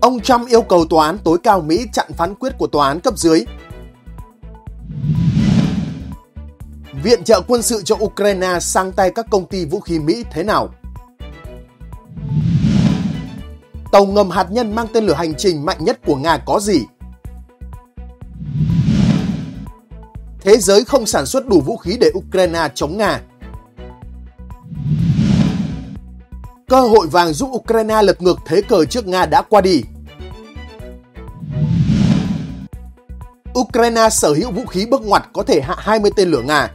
Ông Trump yêu cầu tòa án tối cao Mỹ chặn phán quyết của tòa án cấp dưới. Viện trợ quân sự cho Ukraine sang tay các công ty vũ khí Mỹ thế nào? Tàu ngầm hạt nhân mang tên lửa hành trình mạnh nhất của Nga có gì? Thế giới không sản xuất đủ vũ khí để Ukraine chống Nga Cơ hội vàng giúp Ukraine lật ngược thế cờ trước Nga đã qua đi. Ukraine sở hữu vũ khí bước ngoặt có thể hạ 20 tên lửa Nga.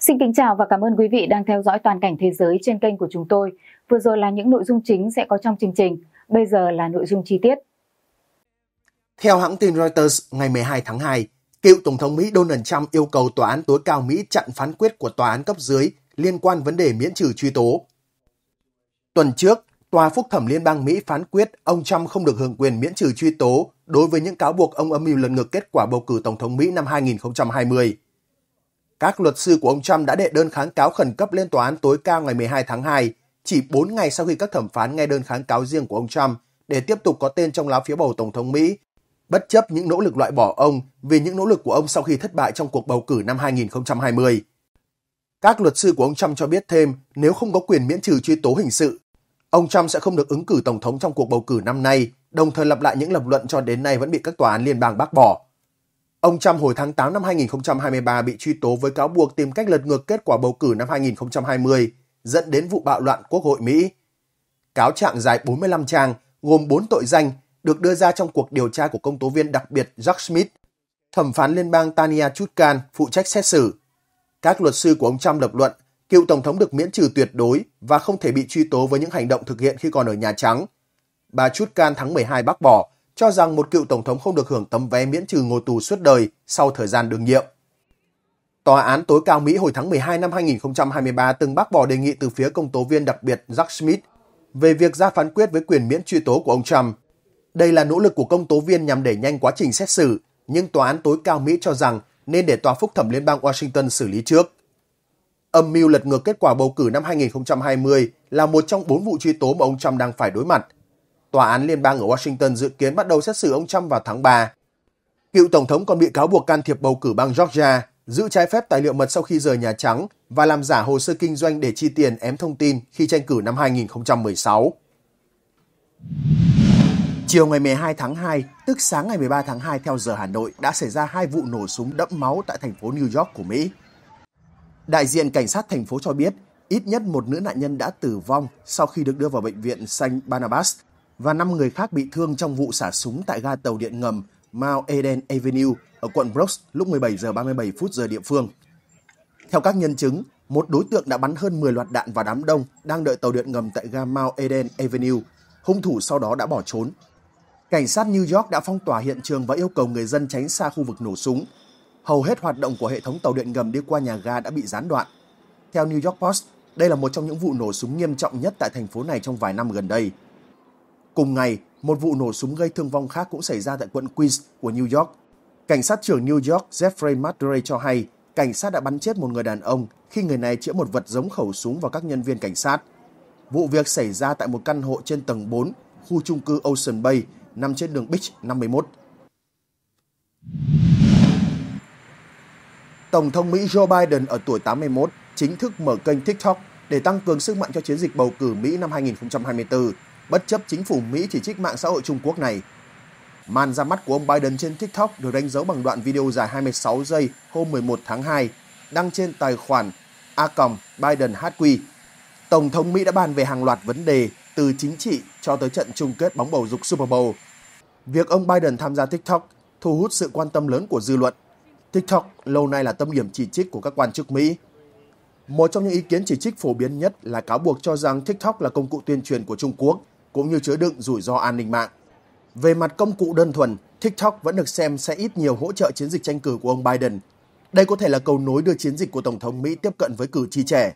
Xin kính chào và cảm ơn quý vị đang theo dõi toàn cảnh thế giới trên kênh của chúng tôi. Vừa rồi là những nội dung chính sẽ có trong chương trình, bây giờ là nội dung chi tiết. Theo hãng tin Reuters, ngày 12 tháng 2, Cựu Tổng thống Mỹ Donald Trump yêu cầu Tòa án tối cao Mỹ chặn phán quyết của tòa án cấp dưới liên quan vấn đề miễn trừ truy tố. Tuần trước, Tòa Phúc thẩm Liên bang Mỹ phán quyết ông Trump không được hưởng quyền miễn trừ truy tố đối với những cáo buộc ông âm mưu lật ngược kết quả bầu cử Tổng thống Mỹ năm 2020. Các luật sư của ông Trump đã đệ đơn kháng cáo khẩn cấp lên Tòa án tối cao ngày 12 tháng 2, chỉ 4 ngày sau khi các thẩm phán nghe đơn kháng cáo riêng của ông Trump để tiếp tục có tên trong lá phiếu bầu Tổng thống Mỹ bất chấp những nỗ lực loại bỏ ông vì những nỗ lực của ông sau khi thất bại trong cuộc bầu cử năm 2020. Các luật sư của ông Trump cho biết thêm nếu không có quyền miễn trừ truy tố hình sự, ông Trump sẽ không được ứng cử tổng thống trong cuộc bầu cử năm nay, đồng thời lặp lại những lập luận cho đến nay vẫn bị các tòa án liên bang bác bỏ. Ông Trump hồi tháng 8 năm 2023 bị truy tố với cáo buộc tìm cách lật ngược kết quả bầu cử năm 2020, dẫn đến vụ bạo loạn Quốc hội Mỹ. Cáo trạng dài 45 trang, gồm 4 tội danh được đưa ra trong cuộc điều tra của công tố viên đặc biệt Jack Smith, thẩm phán liên bang Tania Chutkan phụ trách xét xử. Các luật sư của ông Trump lập luận cựu Tổng thống được miễn trừ tuyệt đối và không thể bị truy tố với những hành động thực hiện khi còn ở Nhà Trắng. Bà Chutkan tháng 12 bác bỏ, cho rằng một cựu Tổng thống không được hưởng tấm vé miễn trừ ngồi tù suốt đời sau thời gian đương nhiệm. Tòa án tối cao Mỹ hồi tháng 12 năm 2023 từng bác bỏ đề nghị từ phía công tố viên đặc biệt Jack Smith về việc ra phán quyết với quyền miễn truy tố của ông Trump đây là nỗ lực của công tố viên nhằm đẩy nhanh quá trình xét xử, nhưng tòa án tối cao Mỹ cho rằng nên để tòa phúc thẩm liên bang Washington xử lý trước. Âm mưu lật ngược kết quả bầu cử năm 2020 là một trong bốn vụ truy tố mà ông Trump đang phải đối mặt. Tòa án liên bang ở Washington dự kiến bắt đầu xét xử ông Trump vào tháng 3. Cựu Tổng thống còn bị cáo buộc can thiệp bầu cử bang Georgia, giữ trái phép tài liệu mật sau khi rời Nhà Trắng và làm giả hồ sơ kinh doanh để chi tiền ém thông tin khi tranh cử năm 2016. Chiều ngày 12 tháng 2, tức sáng ngày 13 tháng 2 theo giờ Hà Nội đã xảy ra hai vụ nổ súng đẫm máu tại thành phố New York của Mỹ. Đại diện cảnh sát thành phố cho biết, ít nhất một nữ nạn nhân đã tử vong sau khi được đưa vào bệnh viện Saint Barnabas và 5 người khác bị thương trong vụ xả súng tại ga tàu điện ngầm Mount Eden Avenue ở quận Bronx lúc 17 giờ 37 phút giờ địa phương. Theo các nhân chứng, một đối tượng đã bắn hơn 10 loạt đạn vào đám đông đang đợi tàu điện ngầm tại ga Mount Eden Avenue. Hung thủ sau đó đã bỏ trốn cảnh sát New York đã phong tỏa hiện trường và yêu cầu người dân tránh xa khu vực nổ súng. Hầu hết hoạt động của hệ thống tàu điện ngầm đi qua nhà ga đã bị gián đoạn. Theo New York Post, đây là một trong những vụ nổ súng nghiêm trọng nhất tại thành phố này trong vài năm gần đây. Cùng ngày, một vụ nổ súng gây thương vong khác cũng xảy ra tại quận Queens của New York. Cảnh sát trưởng New York Jeffrey Madrey cho hay cảnh sát đã bắn chết một người đàn ông khi người này chĩa một vật giống khẩu súng vào các nhân viên cảnh sát. Vụ việc xảy ra tại một căn hộ trên tầng 4, khu trung cư Ocean Bay nằm trên đường Bích 51. Tổng thống Mỹ Joe Biden ở tuổi 81 chính thức mở kênh TikTok để tăng cường sức mạnh cho chiến dịch bầu cử Mỹ năm 2024, bất chấp chính phủ Mỹ chỉ trích mạng xã hội Trung Quốc này. Màn ra mắt của ông Biden trên TikTok được đánh dấu bằng đoạn video dài 26 giây hôm 11 tháng 2, đăng trên tài khoản A Biden HQ. Tổng thống Mỹ đã bàn về hàng loạt vấn đề từ chính trị cho tới trận chung kết bóng bầu dục Super Bowl. Việc ông Biden tham gia TikTok thu hút sự quan tâm lớn của dư luận. TikTok lâu nay là tâm điểm chỉ trích của các quan chức Mỹ. Một trong những ý kiến chỉ trích phổ biến nhất là cáo buộc cho rằng TikTok là công cụ tuyên truyền của Trung Quốc, cũng như chứa đựng rủi ro an ninh mạng. Về mặt công cụ đơn thuần, TikTok vẫn được xem sẽ ít nhiều hỗ trợ chiến dịch tranh cử của ông Biden. Đây có thể là cầu nối đưa chiến dịch của Tổng thống Mỹ tiếp cận với cử tri trẻ.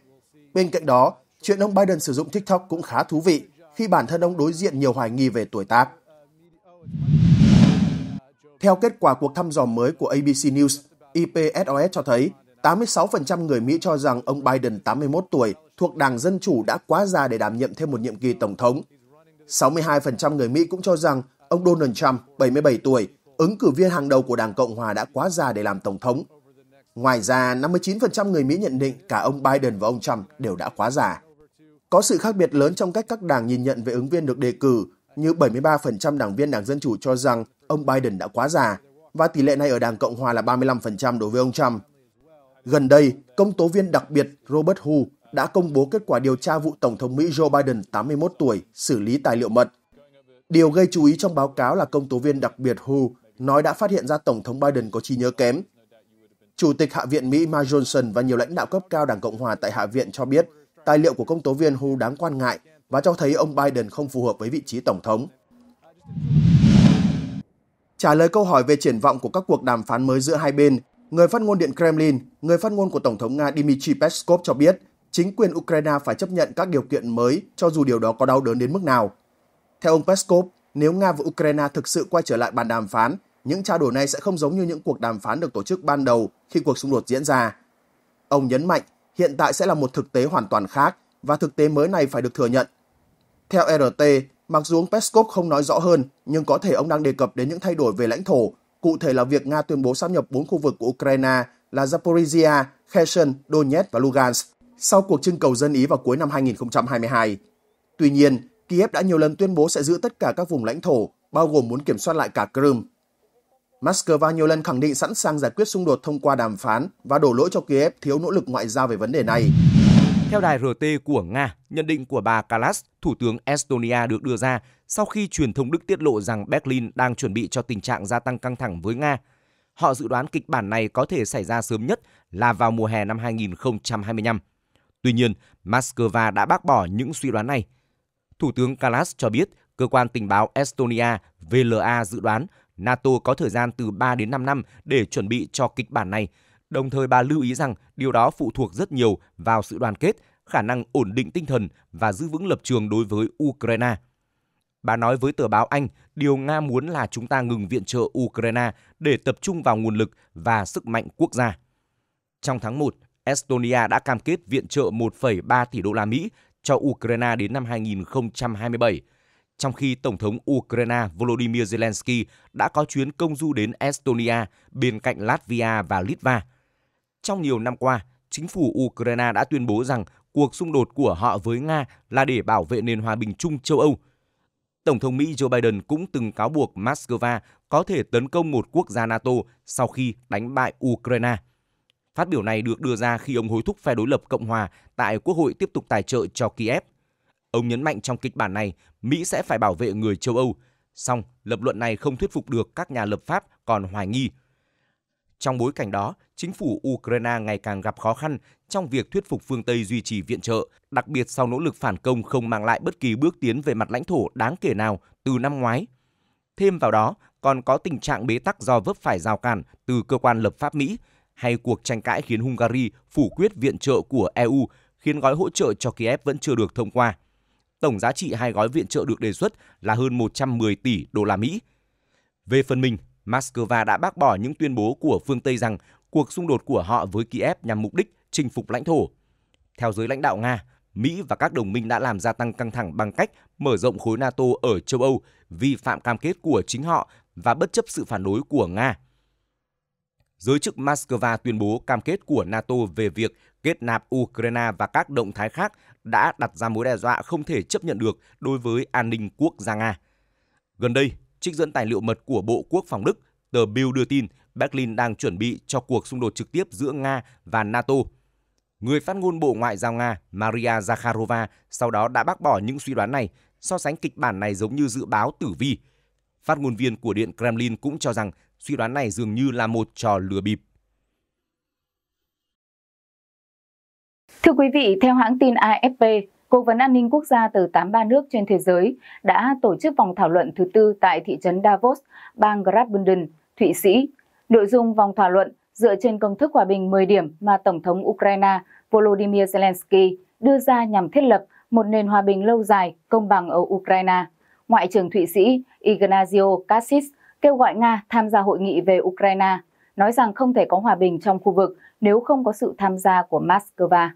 Bên cạnh đó, Chuyện ông Biden sử dụng TikTok cũng khá thú vị khi bản thân ông đối diện nhiều hoài nghi về tuổi tác. Theo kết quả cuộc thăm dò mới của ABC News, IPSOS cho thấy 86% người Mỹ cho rằng ông Biden 81 tuổi thuộc Đảng Dân Chủ đã quá già để đảm nhiệm thêm một nhiệm kỳ Tổng thống. 62% người Mỹ cũng cho rằng ông Donald Trump, 77 tuổi, ứng cử viên hàng đầu của Đảng Cộng Hòa đã quá già để làm Tổng thống. Ngoài ra, 59% người Mỹ nhận định cả ông Biden và ông Trump đều đã quá già. Có sự khác biệt lớn trong cách các đảng nhìn nhận về ứng viên được đề cử, như 73% đảng viên Đảng Dân Chủ cho rằng ông Biden đã quá già, và tỷ lệ này ở Đảng Cộng Hòa là 35% đối với ông Trump. Gần đây, công tố viên đặc biệt Robert Hu đã công bố kết quả điều tra vụ Tổng thống Mỹ Joe Biden 81 tuổi xử lý tài liệu mật. Điều gây chú ý trong báo cáo là công tố viên đặc biệt Hu nói đã phát hiện ra Tổng thống Biden có trí nhớ kém. Chủ tịch Hạ viện Mỹ Mike Johnson và nhiều lãnh đạo cấp cao Đảng Cộng Hòa tại Hạ viện cho biết Tài liệu của công tố viên Hu đáng quan ngại và cho thấy ông Biden không phù hợp với vị trí tổng thống. Trả lời câu hỏi về triển vọng của các cuộc đàm phán mới giữa hai bên, người phát ngôn Điện Kremlin, người phát ngôn của Tổng thống Nga Dmitry Peskov cho biết chính quyền Ukraine phải chấp nhận các điều kiện mới cho dù điều đó có đau đớn đến mức nào. Theo ông Peskov, nếu Nga và Ukraine thực sự quay trở lại bàn đàm phán, những trao đổi này sẽ không giống như những cuộc đàm phán được tổ chức ban đầu khi cuộc xung đột diễn ra. Ông nhấn mạnh hiện tại sẽ là một thực tế hoàn toàn khác và thực tế mới này phải được thừa nhận. Theo RT, mặc dù ông Peskov không nói rõ hơn, nhưng có thể ông đang đề cập đến những thay đổi về lãnh thổ, cụ thể là việc Nga tuyên bố sáp nhập bốn khu vực của Ukraine là Zaporizhia, Kherson, Donetsk và Lugansk sau cuộc trưng cầu dân Ý vào cuối năm 2022. Tuy nhiên, Kiev đã nhiều lần tuyên bố sẽ giữ tất cả các vùng lãnh thổ, bao gồm muốn kiểm soát lại cả Crimea Moscow nhiều lần khẳng định sẵn sàng giải quyết xung đột thông qua đàm phán và đổ lỗi cho Kiev thiếu nỗ lực ngoại giao về vấn đề này. Theo đài RT của Nga, nhận định của bà Kalas, Thủ tướng Estonia được đưa ra sau khi truyền thông Đức tiết lộ rằng Berlin đang chuẩn bị cho tình trạng gia tăng căng thẳng với Nga. Họ dự đoán kịch bản này có thể xảy ra sớm nhất là vào mùa hè năm 2025. Tuy nhiên, Moscow đã bác bỏ những suy đoán này. Thủ tướng Kalas cho biết cơ quan tình báo Estonia VLA dự đoán NATO có thời gian từ 3 đến 5 năm để chuẩn bị cho kịch bản này. Đồng thời bà lưu ý rằng điều đó phụ thuộc rất nhiều vào sự đoàn kết, khả năng ổn định tinh thần và giữ vững lập trường đối với Ukraine. Bà nói với tờ báo Anh, điều Nga muốn là chúng ta ngừng viện trợ Ukraine để tập trung vào nguồn lực và sức mạnh quốc gia. Trong tháng 1, Estonia đã cam kết viện trợ 1,3 tỷ đô la Mỹ cho Ukraine đến năm 2027 trong khi Tổng thống Ukraine Volodymyr Zelensky đã có chuyến công du đến Estonia bên cạnh Latvia và Litva. Trong nhiều năm qua, chính phủ Ukraine đã tuyên bố rằng cuộc xung đột của họ với Nga là để bảo vệ nền hòa bình chung châu Âu. Tổng thống Mỹ Joe Biden cũng từng cáo buộc Moscow có thể tấn công một quốc gia NATO sau khi đánh bại Ukraine. Phát biểu này được đưa ra khi ông hối thúc phe đối lập Cộng hòa tại Quốc hội tiếp tục tài trợ cho Kiev – Ông nhấn mạnh trong kịch bản này, Mỹ sẽ phải bảo vệ người châu Âu. Song, lập luận này không thuyết phục được các nhà lập pháp còn hoài nghi. Trong bối cảnh đó, chính phủ Ukraine ngày càng gặp khó khăn trong việc thuyết phục phương Tây duy trì viện trợ, đặc biệt sau nỗ lực phản công không mang lại bất kỳ bước tiến về mặt lãnh thổ đáng kể nào từ năm ngoái. Thêm vào đó, còn có tình trạng bế tắc do vấp phải rào cản từ cơ quan lập pháp Mỹ hay cuộc tranh cãi khiến Hungary phủ quyết viện trợ của EU khiến gói hỗ trợ cho Kiev vẫn chưa được thông qua tổng giá trị hai gói viện trợ được đề xuất là hơn 110 tỷ đô la Mỹ. Về phần mình, Moscow đã bác bỏ những tuyên bố của phương Tây rằng cuộc xung đột của họ với Kiev nhằm mục đích chinh phục lãnh thổ. Theo giới lãnh đạo Nga, Mỹ và các đồng minh đã làm gia tăng căng thẳng bằng cách mở rộng khối NATO ở châu Âu, vi phạm cam kết của chính họ và bất chấp sự phản đối của Nga. Giới chức Moscow tuyên bố cam kết của NATO về việc kết nạp Ukraine và các động thái khác đã đặt ra mối đe dọa không thể chấp nhận được đối với an ninh quốc gia Nga. Gần đây, trích dẫn tài liệu mật của Bộ Quốc phòng Đức, tờ bill đưa tin Berlin đang chuẩn bị cho cuộc xung đột trực tiếp giữa Nga và NATO. Người phát ngôn Bộ Ngoại giao Nga Maria Zakharova sau đó đã bác bỏ những suy đoán này, so sánh kịch bản này giống như dự báo tử vi. Phát ngôn viên của Điện Kremlin cũng cho rằng suy đoán này dường như là một trò lừa bịp. Thưa quý vị, theo hãng tin AFP, Cố vấn an ninh quốc gia từ 83 nước trên thế giới đã tổ chức vòng thảo luận thứ tư tại thị trấn Davos, bang Graubünden, Thụy Sĩ. Nội dung vòng thảo luận dựa trên công thức hòa bình 10 điểm mà Tổng thống Ukraine Volodymyr Zelensky đưa ra nhằm thiết lập một nền hòa bình lâu dài, công bằng ở Ukraine. Ngoại trưởng Thụy Sĩ Ignazio Cassis kêu gọi Nga tham gia hội nghị về Ukraine, nói rằng không thể có hòa bình trong khu vực nếu không có sự tham gia của Moscow.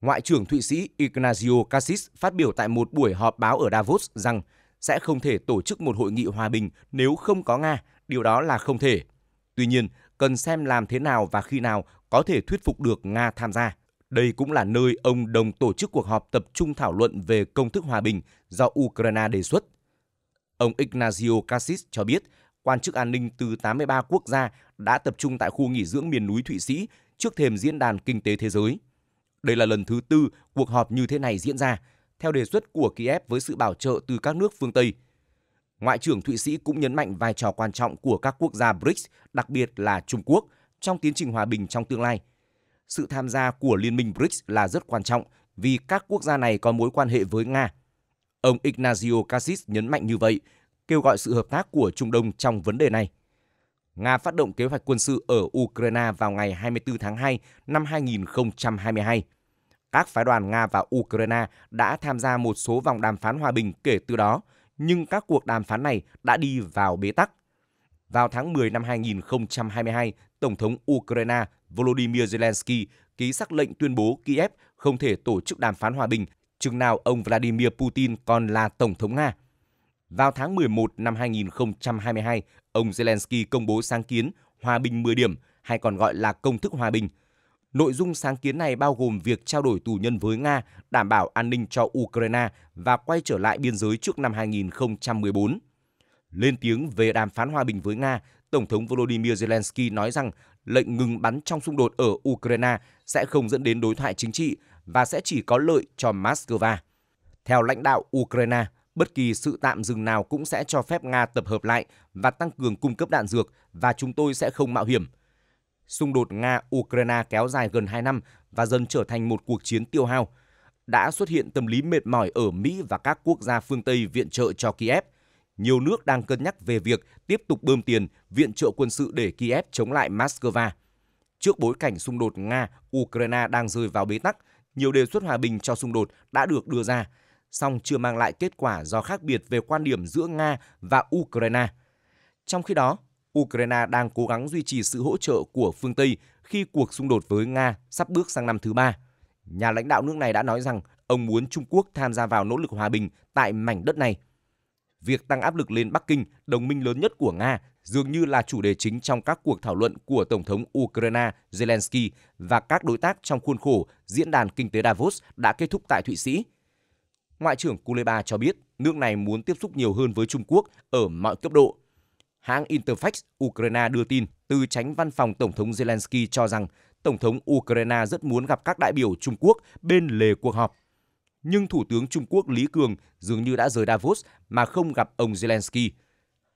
Ngoại trưởng Thụy Sĩ Ignazio Cassis phát biểu tại một buổi họp báo ở Davos rằng sẽ không thể tổ chức một hội nghị hòa bình nếu không có Nga, điều đó là không thể. Tuy nhiên, cần xem làm thế nào và khi nào có thể thuyết phục được Nga tham gia. Đây cũng là nơi ông đồng tổ chức cuộc họp tập trung thảo luận về công thức hòa bình do Ukraine đề xuất. Ông Ignazio Cassis cho biết, quan chức an ninh từ 83 quốc gia đã tập trung tại khu nghỉ dưỡng miền núi Thụy Sĩ trước thềm Diễn đàn Kinh tế Thế giới. Đây là lần thứ tư cuộc họp như thế này diễn ra, theo đề xuất của Kiev với sự bảo trợ từ các nước phương Tây. Ngoại trưởng Thụy Sĩ cũng nhấn mạnh vai trò quan trọng của các quốc gia BRICS, đặc biệt là Trung Quốc, trong tiến trình hòa bình trong tương lai. Sự tham gia của Liên minh BRICS là rất quan trọng vì các quốc gia này có mối quan hệ với Nga. Ông Ignazio Cassis nhấn mạnh như vậy, kêu gọi sự hợp tác của Trung Đông trong vấn đề này. Nga phát động kế hoạch quân sự ở Ukraine vào ngày 24 tháng 2 năm 2022. Các phái đoàn Nga và Ukraine đã tham gia một số vòng đàm phán hòa bình kể từ đó, nhưng các cuộc đàm phán này đã đi vào bế tắc. Vào tháng 10 năm 2022, Tổng thống Ukraine Volodymyr Zelensky ký sắc lệnh tuyên bố Kiev không thể tổ chức đàm phán hòa bình chừng nào ông Vladimir Putin còn là Tổng thống Nga. Vào tháng 11 năm 2022, ông Zelensky công bố sáng kiến Hòa bình 10 điểm hay còn gọi là công thức hòa bình – Nội dung sáng kiến này bao gồm việc trao đổi tù nhân với Nga, đảm bảo an ninh cho Ukraine và quay trở lại biên giới trước năm 2014. Lên tiếng về đàm phán hòa bình với Nga, Tổng thống Volodymyr Zelensky nói rằng lệnh ngừng bắn trong xung đột ở Ukraine sẽ không dẫn đến đối thoại chính trị và sẽ chỉ có lợi cho Moscow. Theo lãnh đạo Ukraine, bất kỳ sự tạm dừng nào cũng sẽ cho phép Nga tập hợp lại và tăng cường cung cấp đạn dược và chúng tôi sẽ không mạo hiểm, xung đột Nga-Ukraine kéo dài gần 2 năm và dần trở thành một cuộc chiến tiêu hao, đã xuất hiện tâm lý mệt mỏi ở Mỹ và các quốc gia phương Tây viện trợ cho Kiev. Nhiều nước đang cân nhắc về việc tiếp tục bơm tiền viện trợ quân sự để Kiev chống lại Moscow. Trước bối cảnh xung đột Nga-Ukraine đang rơi vào bế tắc, nhiều đề xuất hòa bình cho xung đột đã được đưa ra, song chưa mang lại kết quả do khác biệt về quan điểm giữa Nga và Ukraine. Trong khi đó, Ukraine đang cố gắng duy trì sự hỗ trợ của phương Tây khi cuộc xung đột với Nga sắp bước sang năm thứ ba. Nhà lãnh đạo nước này đã nói rằng ông muốn Trung Quốc tham gia vào nỗ lực hòa bình tại mảnh đất này. Việc tăng áp lực lên Bắc Kinh, đồng minh lớn nhất của Nga, dường như là chủ đề chính trong các cuộc thảo luận của Tổng thống Ukraine Zelensky và các đối tác trong khuôn khổ Diễn đàn Kinh tế Davos đã kết thúc tại Thụy Sĩ. Ngoại trưởng Kuleba cho biết nước này muốn tiếp xúc nhiều hơn với Trung Quốc ở mọi cấp độ – Hãng Interfax Ukraine đưa tin từ tránh văn phòng Tổng thống Zelensky cho rằng Tổng thống Ukraine rất muốn gặp các đại biểu Trung Quốc bên lề cuộc họp. Nhưng Thủ tướng Trung Quốc Lý Cường dường như đã rời Davos mà không gặp ông Zelensky.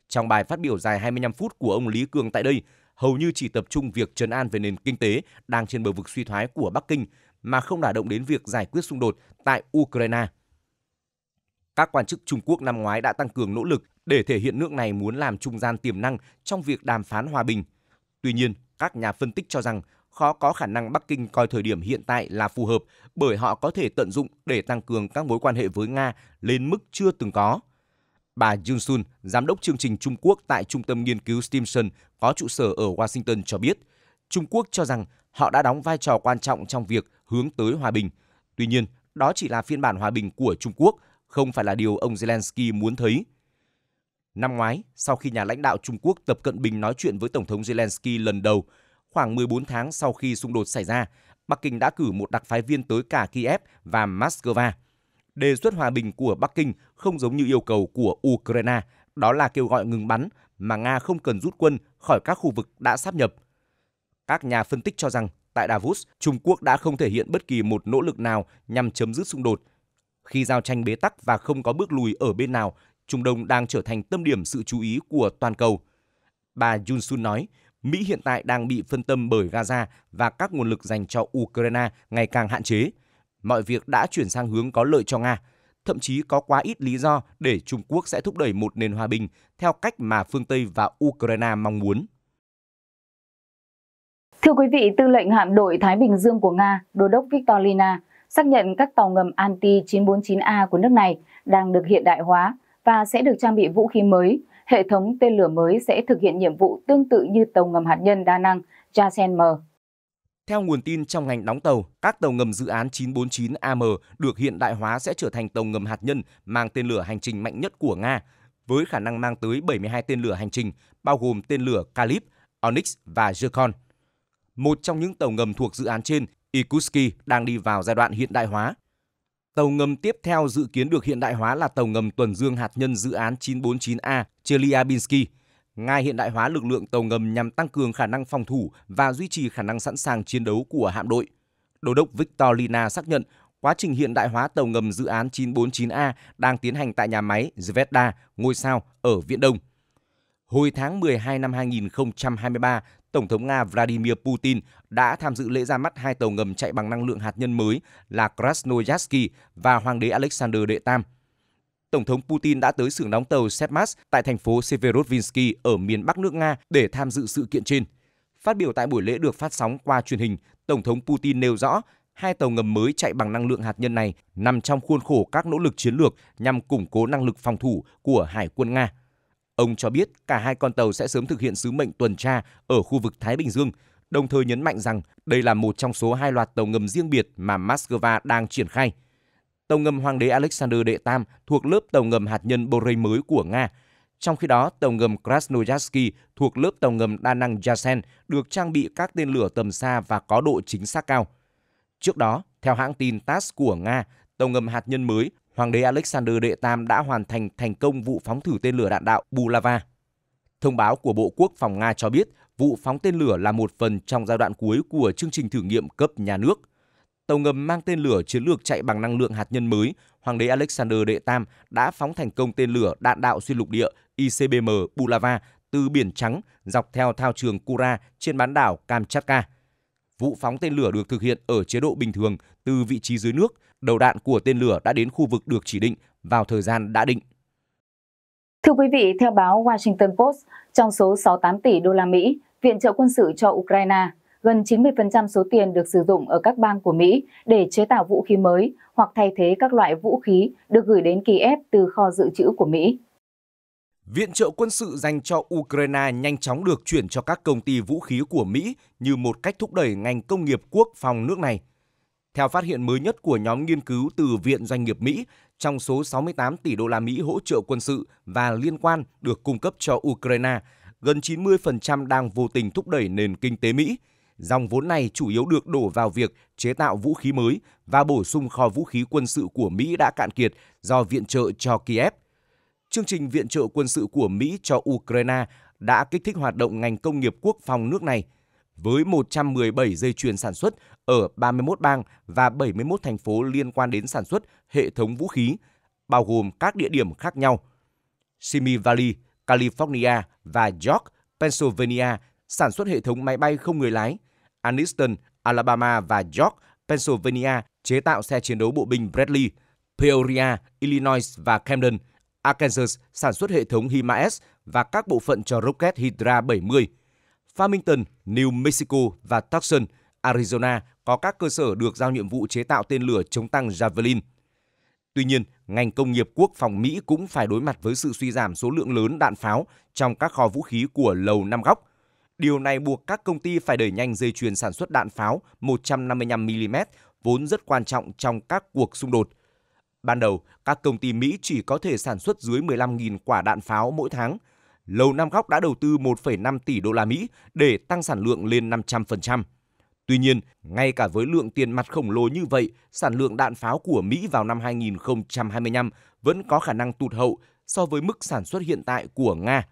Trong bài phát biểu dài 25 phút của ông Lý Cường tại đây, hầu như chỉ tập trung việc trấn an về nền kinh tế đang trên bờ vực suy thoái của Bắc Kinh mà không đả động đến việc giải quyết xung đột tại Ukraine. Các quan chức Trung Quốc năm ngoái đã tăng cường nỗ lực để thể hiện nước này muốn làm trung gian tiềm năng trong việc đàm phán hòa bình. Tuy nhiên, các nhà phân tích cho rằng khó có khả năng Bắc Kinh coi thời điểm hiện tại là phù hợp bởi họ có thể tận dụng để tăng cường các mối quan hệ với Nga lên mức chưa từng có. Bà Jun Sun, giám đốc chương trình Trung Quốc tại Trung tâm Nghiên cứu Stimson có trụ sở ở Washington cho biết, Trung Quốc cho rằng họ đã đóng vai trò quan trọng trong việc hướng tới hòa bình. Tuy nhiên, đó chỉ là phiên bản hòa bình của Trung Quốc, không phải là điều ông Zelensky muốn thấy – Năm ngoái, sau khi nhà lãnh đạo Trung Quốc Tập Cận Bình nói chuyện với Tổng thống Zelensky lần đầu, khoảng 14 tháng sau khi xung đột xảy ra, Bắc Kinh đã cử một đặc phái viên tới cả Kiev và Moscow. Đề xuất hòa bình của Bắc Kinh không giống như yêu cầu của Ukraine, đó là kêu gọi ngừng bắn mà Nga không cần rút quân khỏi các khu vực đã sáp nhập. Các nhà phân tích cho rằng tại Davos, Trung Quốc đã không thể hiện bất kỳ một nỗ lực nào nhằm chấm dứt xung đột. Khi giao tranh bế tắc và không có bước lùi ở bên nào Trung Đông đang trở thành tâm điểm sự chú ý của toàn cầu. Bà Jun Sun nói, Mỹ hiện tại đang bị phân tâm bởi Gaza và các nguồn lực dành cho Ukraine ngày càng hạn chế. Mọi việc đã chuyển sang hướng có lợi cho Nga. Thậm chí có quá ít lý do để Trung Quốc sẽ thúc đẩy một nền hòa bình theo cách mà phương Tây và Ukraine mong muốn. Thưa quý vị, tư lệnh hạm đội Thái Bình Dương của Nga, Đô đốc Viktor Lina, xác nhận các tàu ngầm Anti-949A của nước này đang được hiện đại hóa, và sẽ được trang bị vũ khí mới. Hệ thống tên lửa mới sẽ thực hiện nhiệm vụ tương tự như tàu ngầm hạt nhân đa năng Jasen-M. Theo nguồn tin trong ngành đóng tàu, các tàu ngầm dự án 949AM được hiện đại hóa sẽ trở thành tàu ngầm hạt nhân mang tên lửa hành trình mạnh nhất của Nga, với khả năng mang tới 72 tên lửa hành trình, bao gồm tên lửa Kalib, Onyx và Zircon. Một trong những tàu ngầm thuộc dự án trên, Ikuski, đang đi vào giai đoạn hiện đại hóa. Tàu ngầm tiếp theo dự kiến được hiện đại hóa là tàu ngầm tuần dương hạt nhân dự án 949A Chelyabinsk. Nga hiện đại hóa lực lượng tàu ngầm nhằm tăng cường khả năng phòng thủ và duy trì khả năng sẵn sàng chiến đấu của hạm đội. Đô đốc Victor Lina xác nhận quá trình hiện đại hóa tàu ngầm dự án 949A đang tiến hành tại nhà máy Zvezda, ngôi sao ở Viễn Đông. Hồi tháng 12 năm 2023, Tổng thống Nga Vladimir Putin đã tham dự lễ ra mắt hai tàu ngầm chạy bằng năng lượng hạt nhân mới là Krasnoyarsky và Hoàng đế Alexander Đệ Tam. Tổng thống Putin đã tới xưởng đóng tàu Setmats tại thành phố Severodvinsk ở miền Bắc nước Nga để tham dự sự kiện trên. Phát biểu tại buổi lễ được phát sóng qua truyền hình, Tổng thống Putin nêu rõ hai tàu ngầm mới chạy bằng năng lượng hạt nhân này nằm trong khuôn khổ các nỗ lực chiến lược nhằm củng cố năng lực phòng thủ của Hải quân Nga. Ông cho biết cả hai con tàu sẽ sớm thực hiện sứ mệnh tuần tra ở khu vực Thái Bình Dương, đồng thời nhấn mạnh rằng đây là một trong số hai loạt tàu ngầm riêng biệt mà Moscow đang triển khai. Tàu ngầm Hoàng đế Alexander Đệ Tam thuộc lớp tàu ngầm hạt nhân Borei mới của Nga. Trong khi đó, tàu ngầm Krasnoyarsky thuộc lớp tàu ngầm đa năng Yasen được trang bị các tên lửa tầm xa và có độ chính xác cao. Trước đó, theo hãng tin TASS của Nga, tàu ngầm hạt nhân mới Hoàng đế Alexander Đệ Tam đã hoàn thành thành công vụ phóng thử tên lửa đạn đạo Bulava. Thông báo của Bộ Quốc phòng Nga cho biết vụ phóng tên lửa là một phần trong giai đoạn cuối của chương trình thử nghiệm cấp nhà nước. Tàu ngầm mang tên lửa chiến lược chạy bằng năng lượng hạt nhân mới, Hoàng đế Alexander Đệ Tam đã phóng thành công tên lửa đạn đạo xuyên lục địa ICBM Bulava từ Biển Trắng dọc theo thao trường Kura trên bán đảo Kamchatka – Vụ phóng tên lửa được thực hiện ở chế độ bình thường từ vị trí dưới nước. Đầu đạn của tên lửa đã đến khu vực được chỉ định vào thời gian đã định. Thưa quý vị, theo báo Washington Post, trong số 68 tỷ đô la Mỹ viện trợ quân sự cho Ukraine, gần 90% số tiền được sử dụng ở các bang của Mỹ để chế tạo vũ khí mới hoặc thay thế các loại vũ khí được gửi đến Kiev từ kho dự trữ của Mỹ. Viện trợ quân sự dành cho Ukraine nhanh chóng được chuyển cho các công ty vũ khí của Mỹ như một cách thúc đẩy ngành công nghiệp quốc phòng nước này. Theo phát hiện mới nhất của nhóm nghiên cứu từ Viện Doanh nghiệp Mỹ, trong số 68 tỷ đô la Mỹ hỗ trợ quân sự và liên quan được cung cấp cho Ukraine, gần 90% đang vô tình thúc đẩy nền kinh tế Mỹ. Dòng vốn này chủ yếu được đổ vào việc chế tạo vũ khí mới và bổ sung kho vũ khí quân sự của Mỹ đã cạn kiệt do viện trợ cho Kiev chương trình viện trợ quân sự của Mỹ cho Ukraine đã kích thích hoạt động ngành công nghiệp quốc phòng nước này với 117 dây chuyền sản xuất ở 31 bang và 71 thành phố liên quan đến sản xuất hệ thống vũ khí, bao gồm các địa điểm khác nhau. Simi Valley, California và York, Pennsylvania sản xuất hệ thống máy bay không người lái. Anniston, Alabama và York, Pennsylvania chế tạo xe chiến đấu bộ binh Bradley. Peoria, Illinois và Camden – Arkansas sản xuất hệ thống HIMARS và các bộ phận cho rocket Hydra 70. Farmington, New Mexico và Tucson, Arizona có các cơ sở được giao nhiệm vụ chế tạo tên lửa chống tăng Javelin. Tuy nhiên, ngành công nghiệp quốc phòng Mỹ cũng phải đối mặt với sự suy giảm số lượng lớn đạn pháo trong các kho vũ khí của lầu năm góc. Điều này buộc các công ty phải đẩy nhanh dây chuyền sản xuất đạn pháo 155mm vốn rất quan trọng trong các cuộc xung đột – Ban đầu, các công ty Mỹ chỉ có thể sản xuất dưới 15.000 quả đạn pháo mỗi tháng. Lầu Năm Góc đã đầu tư 1,5 tỷ đô la Mỹ để tăng sản lượng lên 500%. Tuy nhiên, ngay cả với lượng tiền mặt khổng lồ như vậy, sản lượng đạn pháo của Mỹ vào năm 2025 vẫn có khả năng tụt hậu so với mức sản xuất hiện tại của Nga.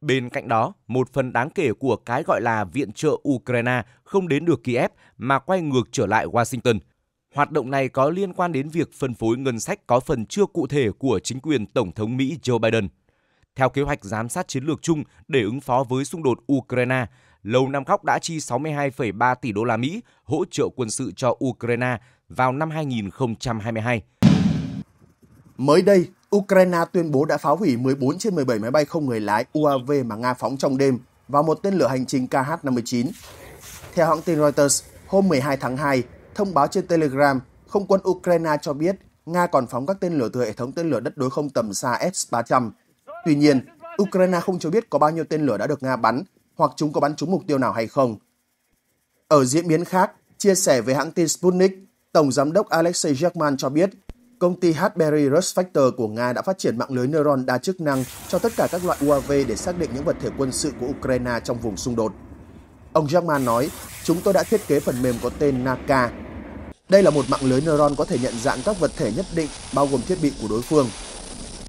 Bên cạnh đó, một phần đáng kể của cái gọi là viện trợ Ukraine không đến được Kiev mà quay ngược trở lại Washington. Hoạt động này có liên quan đến việc phân phối ngân sách có phần chưa cụ thể của chính quyền Tổng thống Mỹ Joe Biden. Theo kế hoạch giám sát chiến lược chung để ứng phó với xung đột Ukraine, Lầu Năm Góc đã chi 62,3 tỷ đô la Mỹ hỗ trợ quân sự cho Ukraine vào năm 2022. Mới đây, Ukraine tuyên bố đã phá hủy 14 trên 17 máy bay không người lái UAV mà Nga phóng trong đêm và một tên lửa hành trình KH-59. Theo hãng tin Reuters, hôm 12 tháng 2, Thông báo trên Telegram, không quân Ukraine cho biết Nga còn phóng các tên lửa từ hệ thống tên lửa đất đối không tầm xa S-300. Tuy nhiên, Ukraine không cho biết có bao nhiêu tên lửa đã được Nga bắn hoặc chúng có bắn trúng mục tiêu nào hay không. Ở diễn biến khác, chia sẻ với hãng tin Sputnik, Tổng Giám đốc Alexei Yakman cho biết công ty Hadberry Rusfactor của Nga đã phát triển mạng lưới neuron đa chức năng cho tất cả các loại UAV để xác định những vật thể quân sự của Ukraine trong vùng xung đột. Ông Jackman nói, chúng tôi đã thiết kế phần mềm có tên Naka đây là một mạng lưới neuron có thể nhận dạng các vật thể nhất định bao gồm thiết bị của đối phương.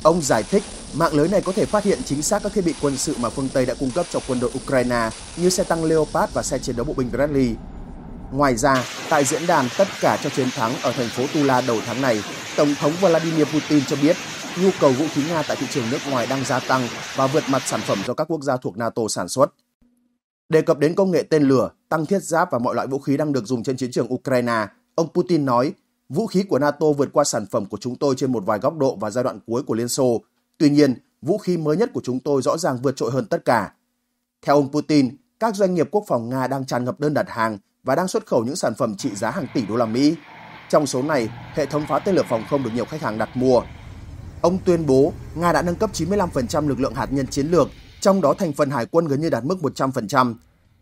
Ông giải thích, mạng lưới này có thể phát hiện chính xác các thiết bị quân sự mà phương Tây đã cung cấp cho quân đội Ukraine như xe tăng Leopard và xe chiến đấu bộ binh Bradley. Ngoài ra, tại diễn đàn tất cả cho chiến thắng ở thành phố Tula đầu tháng này, Tổng thống Vladimir Putin cho biết nhu cầu vũ khí Nga tại thị trường nước ngoài đang gia tăng và vượt mặt sản phẩm do các quốc gia thuộc NATO sản xuất. Đề cập đến công nghệ tên lửa, tăng thiết giáp và mọi loại vũ khí đang được dùng trên chiến trường Ukraine, Ông Putin nói, vũ khí của NATO vượt qua sản phẩm của chúng tôi trên một vài góc độ và giai đoạn cuối của Liên Xô. Tuy nhiên, vũ khí mới nhất của chúng tôi rõ ràng vượt trội hơn tất cả. Theo ông Putin, các doanh nghiệp quốc phòng Nga đang tràn ngập đơn đặt hàng và đang xuất khẩu những sản phẩm trị giá hàng tỷ đô la Mỹ. Trong số này, hệ thống phá tên lửa phòng không được nhiều khách hàng đặt mua. Ông tuyên bố Nga đã nâng cấp 95% lực lượng hạt nhân chiến lược, trong đó thành phần hải quân gần như đạt mức 100%.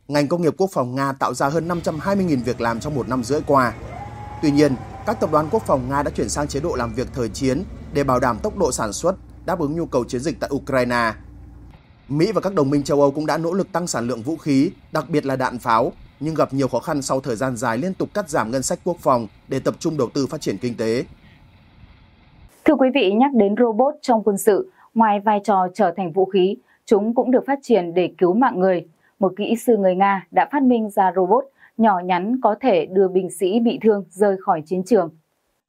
Ngành công nghiệp quốc phòng Nga tạo ra hơn 520.000 việc làm trong một năm rưỡi qua, Tuy nhiên, các tập đoàn quốc phòng Nga đã chuyển sang chế độ làm việc thời chiến để bảo đảm tốc độ sản xuất, đáp ứng nhu cầu chiến dịch tại Ukraine. Mỹ và các đồng minh châu Âu cũng đã nỗ lực tăng sản lượng vũ khí, đặc biệt là đạn pháo, nhưng gặp nhiều khó khăn sau thời gian dài liên tục cắt giảm ngân sách quốc phòng để tập trung đầu tư phát triển kinh tế. Thưa quý vị, nhắc đến robot trong quân sự, ngoài vai trò trở thành vũ khí, chúng cũng được phát triển để cứu mạng người. Một kỹ sư người Nga đã phát minh ra robot nhỏ nhắn có thể đưa binh sĩ bị thương rời khỏi chiến trường.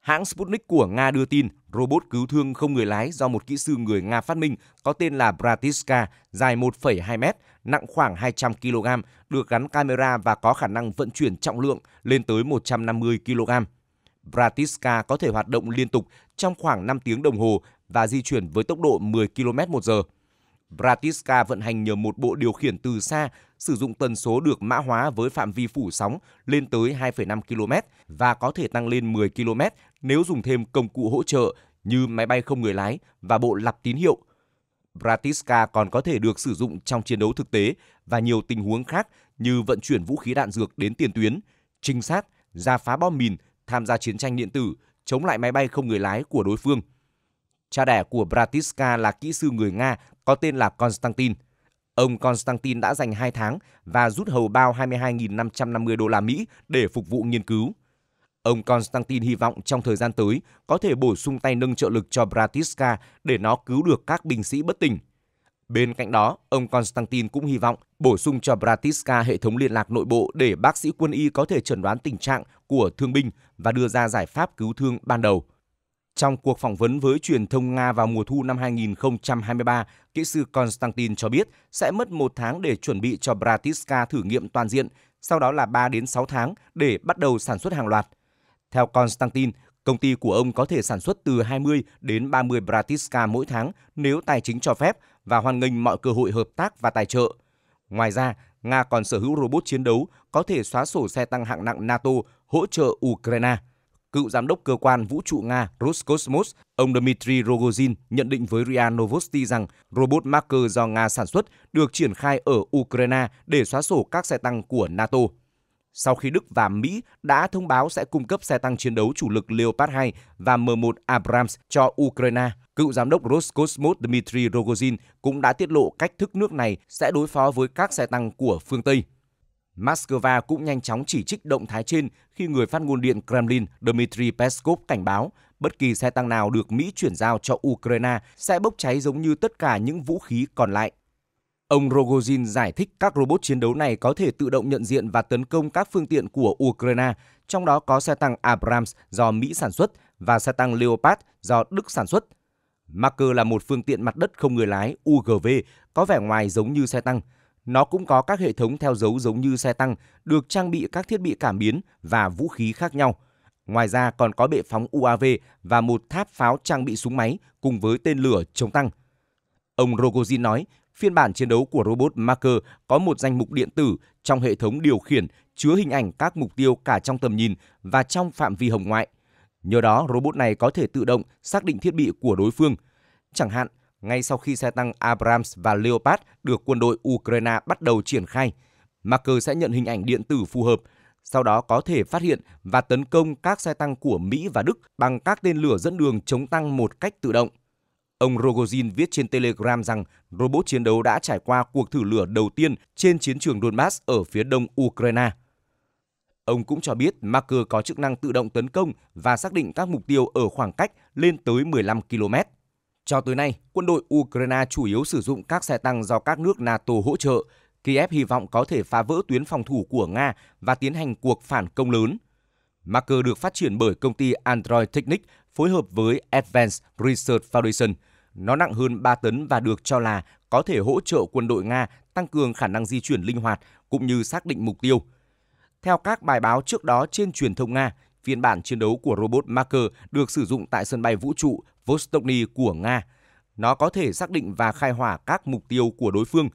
Hãng Sputnik của Nga đưa tin robot cứu thương không người lái do một kỹ sư người Nga phát minh có tên là Bratiska, dài 1,2 mét, nặng khoảng 200 kg, được gắn camera và có khả năng vận chuyển trọng lượng lên tới 150 kg. Bratiska có thể hoạt động liên tục trong khoảng 5 tiếng đồng hồ và di chuyển với tốc độ 10 km một giờ. Bratiska vận hành nhờ một bộ điều khiển từ xa sử dụng tần số được mã hóa với phạm vi phủ sóng lên tới 2,5 km và có thể tăng lên 10 km nếu dùng thêm công cụ hỗ trợ như máy bay không người lái và bộ lập tín hiệu. Bratiska còn có thể được sử dụng trong chiến đấu thực tế và nhiều tình huống khác như vận chuyển vũ khí đạn dược đến tiền tuyến, trinh sát, ra phá bom mìn, tham gia chiến tranh điện tử, chống lại máy bay không người lái của đối phương. Cha đẻ của Bratiska là kỹ sư người Nga có tên là Konstantin – Ông Konstantin đã dành 2 tháng và rút hầu bao 22.550 đô la Mỹ để phục vụ nghiên cứu. Ông Konstantin hy vọng trong thời gian tới có thể bổ sung tay nâng trợ lực cho Bratiska để nó cứu được các binh sĩ bất tỉnh. Bên cạnh đó, ông Konstantin cũng hy vọng bổ sung cho Bratiska hệ thống liên lạc nội bộ để bác sĩ quân y có thể chẩn đoán tình trạng của thương binh và đưa ra giải pháp cứu thương ban đầu. Trong cuộc phỏng vấn với truyền thông Nga vào mùa thu năm 2023, kỹ sư Konstantin cho biết sẽ mất một tháng để chuẩn bị cho Bratiska thử nghiệm toàn diện, sau đó là 3 đến 6 tháng để bắt đầu sản xuất hàng loạt. Theo Konstantin, công ty của ông có thể sản xuất từ 20 đến 30 Bratiska mỗi tháng nếu tài chính cho phép và hoan nghênh mọi cơ hội hợp tác và tài trợ. Ngoài ra, Nga còn sở hữu robot chiến đấu có thể xóa sổ xe tăng hạng nặng NATO hỗ trợ Ukraine cựu giám đốc cơ quan vũ trụ Nga Roscosmos, ông Dmitry Rogozin nhận định với RIA Novosti rằng robot Marker do Nga sản xuất được triển khai ở Ukraine để xóa sổ các xe tăng của NATO. Sau khi Đức và Mỹ đã thông báo sẽ cung cấp xe tăng chiến đấu chủ lực Leopard 2 và M1 Abrams cho Ukraine, cựu giám đốc Roscosmos Dmitry Rogozin cũng đã tiết lộ cách thức nước này sẽ đối phó với các xe tăng của phương Tây. Moscow cũng nhanh chóng chỉ trích động thái trên khi người phát ngôn điện Kremlin Dmitry Peskov cảnh báo bất kỳ xe tăng nào được Mỹ chuyển giao cho Ukraine sẽ bốc cháy giống như tất cả những vũ khí còn lại. Ông Rogozin giải thích các robot chiến đấu này có thể tự động nhận diện và tấn công các phương tiện của Ukraine, trong đó có xe tăng Abrams do Mỹ sản xuất và xe tăng Leopard do Đức sản xuất. Marker là một phương tiện mặt đất không người lái UGV có vẻ ngoài giống như xe tăng – nó cũng có các hệ thống theo dấu giống như xe tăng, được trang bị các thiết bị cảm biến và vũ khí khác nhau. Ngoài ra còn có bệ phóng UAV và một tháp pháo trang bị súng máy cùng với tên lửa chống tăng. Ông Rogozin nói, phiên bản chiến đấu của robot Marker có một danh mục điện tử trong hệ thống điều khiển chứa hình ảnh các mục tiêu cả trong tầm nhìn và trong phạm vi hồng ngoại. Nhờ đó, robot này có thể tự động xác định thiết bị của đối phương. Chẳng hạn, ngay sau khi xe tăng Abrams và Leopard được quân đội Ukraine bắt đầu triển khai, marker sẽ nhận hình ảnh điện tử phù hợp, sau đó có thể phát hiện và tấn công các xe tăng của Mỹ và Đức bằng các tên lửa dẫn đường chống tăng một cách tự động. Ông Rogozin viết trên Telegram rằng robot chiến đấu đã trải qua cuộc thử lửa đầu tiên trên chiến trường Donbass ở phía đông Ukraine. Ông cũng cho biết Marker có chức năng tự động tấn công và xác định các mục tiêu ở khoảng cách lên tới 15 km. Cho tới nay, quân đội Ukraine chủ yếu sử dụng các xe tăng do các nước NATO hỗ trợ. Kiev hy vọng có thể phá vỡ tuyến phòng thủ của Nga và tiến hành cuộc phản công lớn. Marker được phát triển bởi công ty Android Technic phối hợp với Advanced Research Foundation. Nó nặng hơn 3 tấn và được cho là có thể hỗ trợ quân đội Nga tăng cường khả năng di chuyển linh hoạt cũng như xác định mục tiêu. Theo các bài báo trước đó trên truyền thông Nga, Phiên bản chiến đấu của robot Marker được sử dụng tại sân bay vũ trụ Vostokny của Nga. Nó có thể xác định và khai hỏa các mục tiêu của đối phương.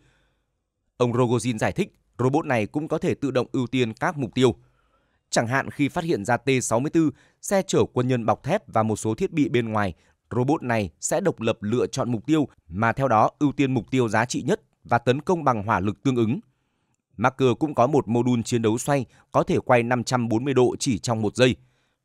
Ông Rogozin giải thích, robot này cũng có thể tự động ưu tiên các mục tiêu. Chẳng hạn khi phát hiện ra T-64, xe chở quân nhân bọc thép và một số thiết bị bên ngoài, robot này sẽ độc lập lựa chọn mục tiêu mà theo đó ưu tiên mục tiêu giá trị nhất và tấn công bằng hỏa lực tương ứng – Marker cũng có một mô đun chiến đấu xoay có thể quay 540 độ chỉ trong một giây.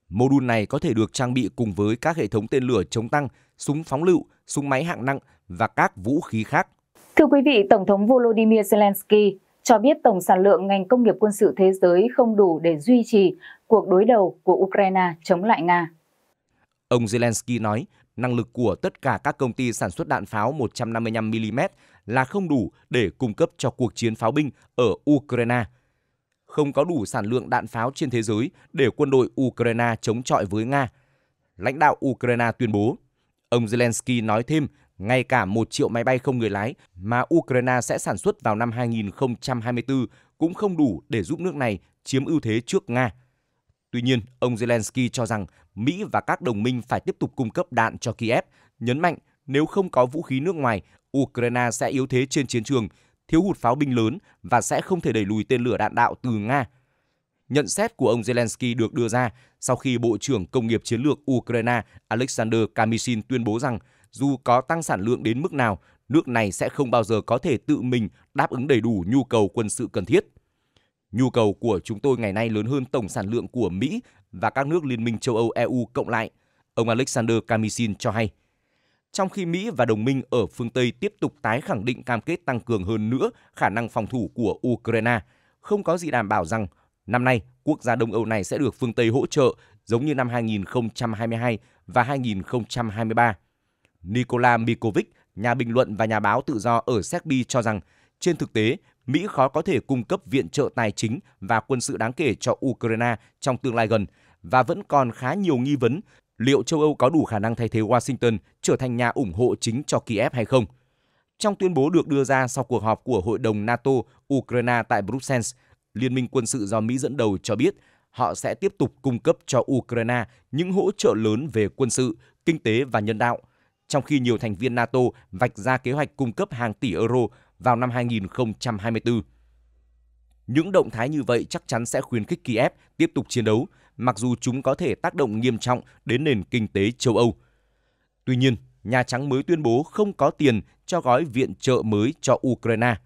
Mô đun này có thể được trang bị cùng với các hệ thống tên lửa chống tăng, súng phóng lựu, súng máy hạng nặng và các vũ khí khác. Thưa quý vị, Tổng thống Volodymyr Zelensky cho biết tổng sản lượng ngành công nghiệp quân sự thế giới không đủ để duy trì cuộc đối đầu của Ukraine chống lại Nga. Ông Zelensky nói, năng lực của tất cả các công ty sản xuất đạn pháo 155mm là không đủ để cung cấp cho cuộc chiến pháo binh ở Ukraine. Không có đủ sản lượng đạn pháo trên thế giới để quân đội Ukraine chống chọi với Nga. Lãnh đạo Ukraine tuyên bố, ông Zelensky nói thêm ngay cả một triệu máy bay không người lái mà Ukraine sẽ sản xuất vào năm 2024 cũng không đủ để giúp nước này chiếm ưu thế trước Nga. Tuy nhiên, ông Zelensky cho rằng Mỹ và các đồng minh phải tiếp tục cung cấp đạn cho Kiev, nhấn mạnh nếu không có vũ khí nước ngoài, Ukraine sẽ yếu thế trên chiến trường, thiếu hụt pháo binh lớn và sẽ không thể đẩy lùi tên lửa đạn đạo từ Nga. Nhận xét của ông Zelensky được đưa ra sau khi Bộ trưởng Công nghiệp Chiến lược Ukraine Alexander Kamyshin tuyên bố rằng dù có tăng sản lượng đến mức nào, nước này sẽ không bao giờ có thể tự mình đáp ứng đầy đủ nhu cầu quân sự cần thiết. Nhu cầu của chúng tôi ngày nay lớn hơn tổng sản lượng của Mỹ và các nước Liên minh châu Âu EU cộng lại, ông Alexander Kamyshin cho hay trong khi Mỹ và đồng minh ở phương Tây tiếp tục tái khẳng định cam kết tăng cường hơn nữa khả năng phòng thủ của Ukraine, không có gì đảm bảo rằng năm nay quốc gia Đông Âu này sẽ được phương Tây hỗ trợ giống như năm 2022 và 2023. Nikola Mikovic, nhà bình luận và nhà báo tự do ở Serbia cho rằng, trên thực tế, Mỹ khó có thể cung cấp viện trợ tài chính và quân sự đáng kể cho Ukraine trong tương lai gần và vẫn còn khá nhiều nghi vấn liệu châu Âu có đủ khả năng thay thế Washington trở thành nhà ủng hộ chính cho Kiev hay không. Trong tuyên bố được đưa ra sau cuộc họp của Hội đồng NATO Ukraine tại Brussels, Liên minh quân sự do Mỹ dẫn đầu cho biết họ sẽ tiếp tục cung cấp cho Ukraine những hỗ trợ lớn về quân sự, kinh tế và nhân đạo, trong khi nhiều thành viên NATO vạch ra kế hoạch cung cấp hàng tỷ euro vào năm 2024. Những động thái như vậy chắc chắn sẽ khuyến khích Kiev tiếp tục chiến đấu mặc dù chúng có thể tác động nghiêm trọng đến nền kinh tế châu Âu. Tuy nhiên, Nhà Trắng mới tuyên bố không có tiền cho gói viện trợ mới cho Ukraine.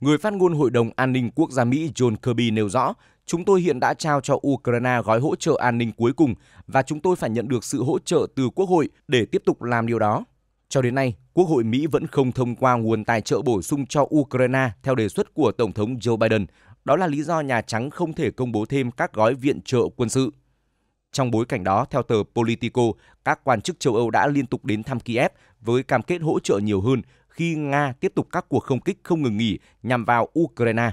Người phát ngôn Hội đồng An ninh Quốc gia Mỹ John Kirby nêu rõ, chúng tôi hiện đã trao cho Ukraine gói hỗ trợ an ninh cuối cùng và chúng tôi phải nhận được sự hỗ trợ từ Quốc hội để tiếp tục làm điều đó. Cho đến nay, Quốc hội Mỹ vẫn không thông qua nguồn tài trợ bổ sung cho Ukraine theo đề xuất của Tổng thống Joe Biden đó là lý do Nhà Trắng không thể công bố thêm các gói viện trợ quân sự. Trong bối cảnh đó, theo tờ Politico, các quan chức châu Âu đã liên tục đến thăm Kiev với cam kết hỗ trợ nhiều hơn khi Nga tiếp tục các cuộc không kích không ngừng nghỉ nhằm vào Ukraine.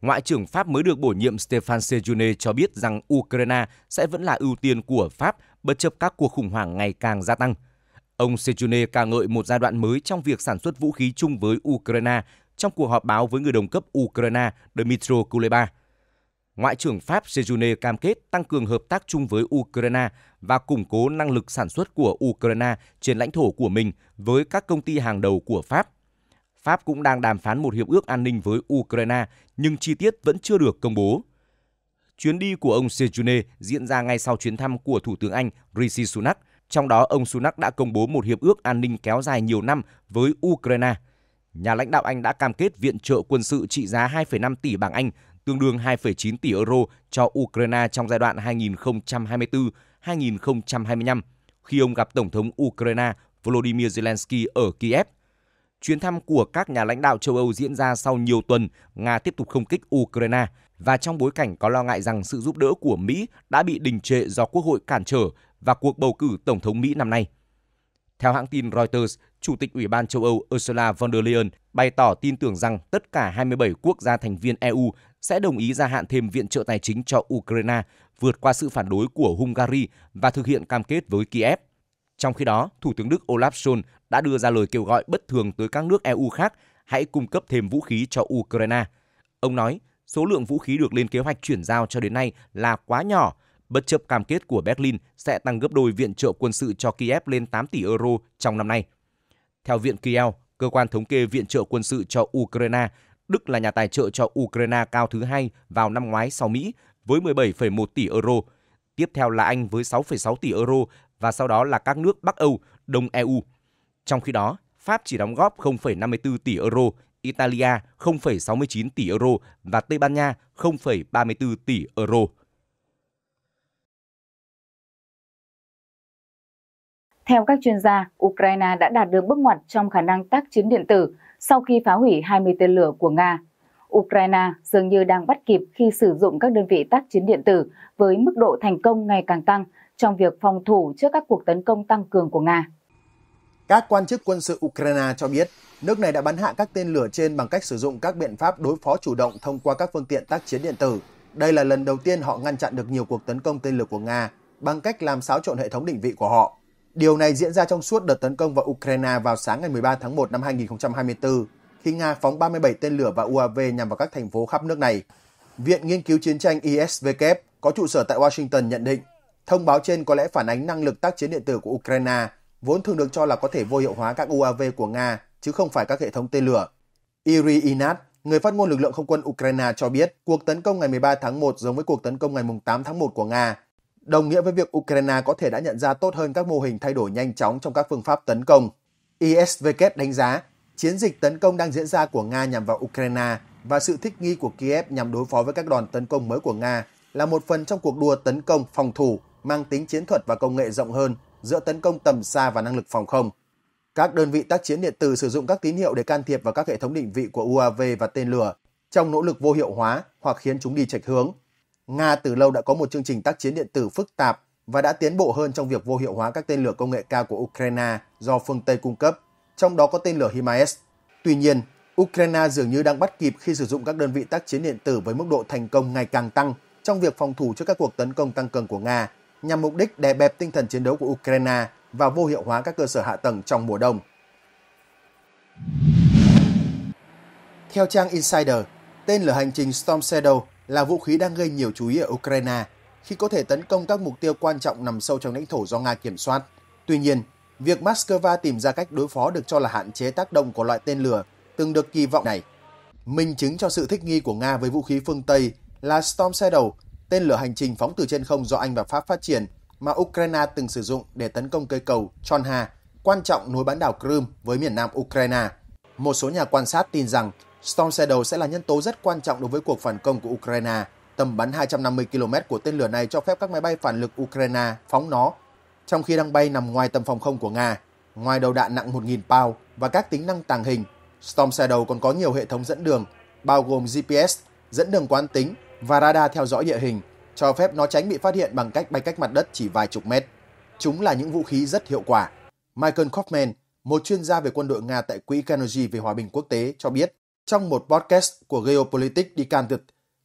Ngoại trưởng Pháp mới được bổ nhiệm Stefan Sejourné cho biết rằng Ukraine sẽ vẫn là ưu tiên của Pháp bất chấp các cuộc khủng hoảng ngày càng gia tăng. Ông Sejourné ca ngợi một giai đoạn mới trong việc sản xuất vũ khí chung với Ukraine trong cuộc họp báo với người đồng cấp Ukraine Dmytro Kuleba. Ngoại trưởng Pháp Sejourne cam kết tăng cường hợp tác chung với Ukraine và củng cố năng lực sản xuất của Ukraine trên lãnh thổ của mình với các công ty hàng đầu của Pháp. Pháp cũng đang đàm phán một hiệp ước an ninh với Ukraine, nhưng chi tiết vẫn chưa được công bố. Chuyến đi của ông Sejourne diễn ra ngay sau chuyến thăm của Thủ tướng Anh Rishi Sunak, trong đó ông Sunak đã công bố một hiệp ước an ninh kéo dài nhiều năm với Ukraine – nhà lãnh đạo Anh đã cam kết viện trợ quân sự trị giá 2,5 tỷ bảng Anh, tương đương 2,9 tỷ euro cho Ukraine trong giai đoạn 2024-2025 khi ông gặp Tổng thống Ukraine Volodymyr Zelensky ở Kiev. Chuyến thăm của các nhà lãnh đạo châu Âu diễn ra sau nhiều tuần Nga tiếp tục không kích Ukraine và trong bối cảnh có lo ngại rằng sự giúp đỡ của Mỹ đã bị đình trệ do Quốc hội cản trở và cuộc bầu cử Tổng thống Mỹ năm nay. Theo hãng tin Reuters, Chủ tịch Ủy ban châu Âu Ursula von der Leyen bày tỏ tin tưởng rằng tất cả 27 quốc gia thành viên EU sẽ đồng ý gia hạn thêm viện trợ tài chính cho Ukraine vượt qua sự phản đối của Hungary và thực hiện cam kết với Kiev. Trong khi đó, Thủ tướng Đức Olaf Scholz đã đưa ra lời kêu gọi bất thường tới các nước EU khác hãy cung cấp thêm vũ khí cho Ukraine. Ông nói, số lượng vũ khí được lên kế hoạch chuyển giao cho đến nay là quá nhỏ bất chấp cam kết của Berlin sẽ tăng gấp đôi viện trợ quân sự cho Kiev lên 8 tỷ euro trong năm nay. Theo Viện Kiel, cơ quan thống kê viện trợ quân sự cho Ukraine, Đức là nhà tài trợ cho Ukraine cao thứ hai vào năm ngoái sau Mỹ với 17,1 tỷ euro. Tiếp theo là Anh với 6,6 tỷ euro và sau đó là các nước Bắc Âu, Đông EU. Trong khi đó, Pháp chỉ đóng góp 0,54 tỷ euro, Italia 0,69 tỷ euro và Tây Ban Nha 0,34 tỷ euro. Theo các chuyên gia, Ukraine đã đạt được bước ngoặt trong khả năng tác chiến điện tử sau khi phá hủy 20 tên lửa của Nga. Ukraine dường như đang bắt kịp khi sử dụng các đơn vị tác chiến điện tử với mức độ thành công ngày càng tăng trong việc phòng thủ trước các cuộc tấn công tăng cường của Nga. Các quan chức quân sự Ukraine cho biết, nước này đã bắn hạ các tên lửa trên bằng cách sử dụng các biện pháp đối phó chủ động thông qua các phương tiện tác chiến điện tử. Đây là lần đầu tiên họ ngăn chặn được nhiều cuộc tấn công tên lửa của Nga bằng cách làm xáo trộn hệ thống định vị của họ. Điều này diễn ra trong suốt đợt tấn công vào Ukraine vào sáng ngày 13 tháng 1 năm 2024, khi Nga phóng 37 tên lửa và UAV nhằm vào các thành phố khắp nước này. Viện Nghiên cứu Chiến tranh ISVK có trụ sở tại Washington nhận định, thông báo trên có lẽ phản ánh năng lực tác chiến điện tử của Ukraine, vốn thường được cho là có thể vô hiệu hóa các UAV của Nga, chứ không phải các hệ thống tên lửa. Iri Inat, người phát ngôn lực lượng không quân Ukraine cho biết cuộc tấn công ngày 13 tháng 1 giống với cuộc tấn công ngày 8 tháng 1 của Nga, đồng nghĩa với việc Ukraine có thể đã nhận ra tốt hơn các mô hình thay đổi nhanh chóng trong các phương pháp tấn công. ISVK đánh giá chiến dịch tấn công đang diễn ra của Nga nhằm vào Ukraine và sự thích nghi của Kiev nhằm đối phó với các đòn tấn công mới của Nga là một phần trong cuộc đua tấn công phòng thủ mang tính chiến thuật và công nghệ rộng hơn giữa tấn công tầm xa và năng lực phòng không. Các đơn vị tác chiến điện tử sử dụng các tín hiệu để can thiệp vào các hệ thống định vị của UAV và tên lửa trong nỗ lực vô hiệu hóa hoặc khiến chúng đi chệch hướng. Nga từ lâu đã có một chương trình tác chiến điện tử phức tạp và đã tiến bộ hơn trong việc vô hiệu hóa các tên lửa công nghệ cao của Ukraine do phương Tây cung cấp, trong đó có tên lửa HIMARS. Tuy nhiên, Ukraine dường như đang bắt kịp khi sử dụng các đơn vị tác chiến điện tử với mức độ thành công ngày càng tăng trong việc phòng thủ trước các cuộc tấn công tăng cường của Nga, nhằm mục đích đè bẹp tinh thần chiến đấu của Ukraine và vô hiệu hóa các cơ sở hạ tầng trong mùa đông. Theo trang Insider, tên lửa hành trình Storm Shadow là vũ khí đang gây nhiều chú ý ở Ukraine khi có thể tấn công các mục tiêu quan trọng nằm sâu trong lãnh thổ do Nga kiểm soát. Tuy nhiên, việc Moscow tìm ra cách đối phó được cho là hạn chế tác động của loại tên lửa từng được kỳ vọng này. Minh chứng cho sự thích nghi của Nga với vũ khí phương Tây là Storm Shadow, tên lửa hành trình phóng từ trên không do Anh và Pháp phát triển mà Ukraine từng sử dụng để tấn công cây cầu Chonha, quan trọng nối bán đảo Crimea với miền nam Ukraine. Một số nhà quan sát tin rằng Storm Shadow sẽ là nhân tố rất quan trọng đối với cuộc phản công của Ukraine. Tầm bắn 250 km của tên lửa này cho phép các máy bay phản lực Ukraine phóng nó, trong khi đang bay nằm ngoài tầm phòng không của Nga. Ngoài đầu đạn nặng 1.000 pound và các tính năng tàng hình, Storm Shadow còn có nhiều hệ thống dẫn đường, bao gồm GPS, dẫn đường quán tính và radar theo dõi địa hình, cho phép nó tránh bị phát hiện bằng cách bay cách mặt đất chỉ vài chục mét. Chúng là những vũ khí rất hiệu quả. Michael Kaufman, một chuyên gia về quân đội Nga tại Quỹ Carnegie về Hòa bình Quốc tế cho biết trong một podcast của Geopolitics Decanted,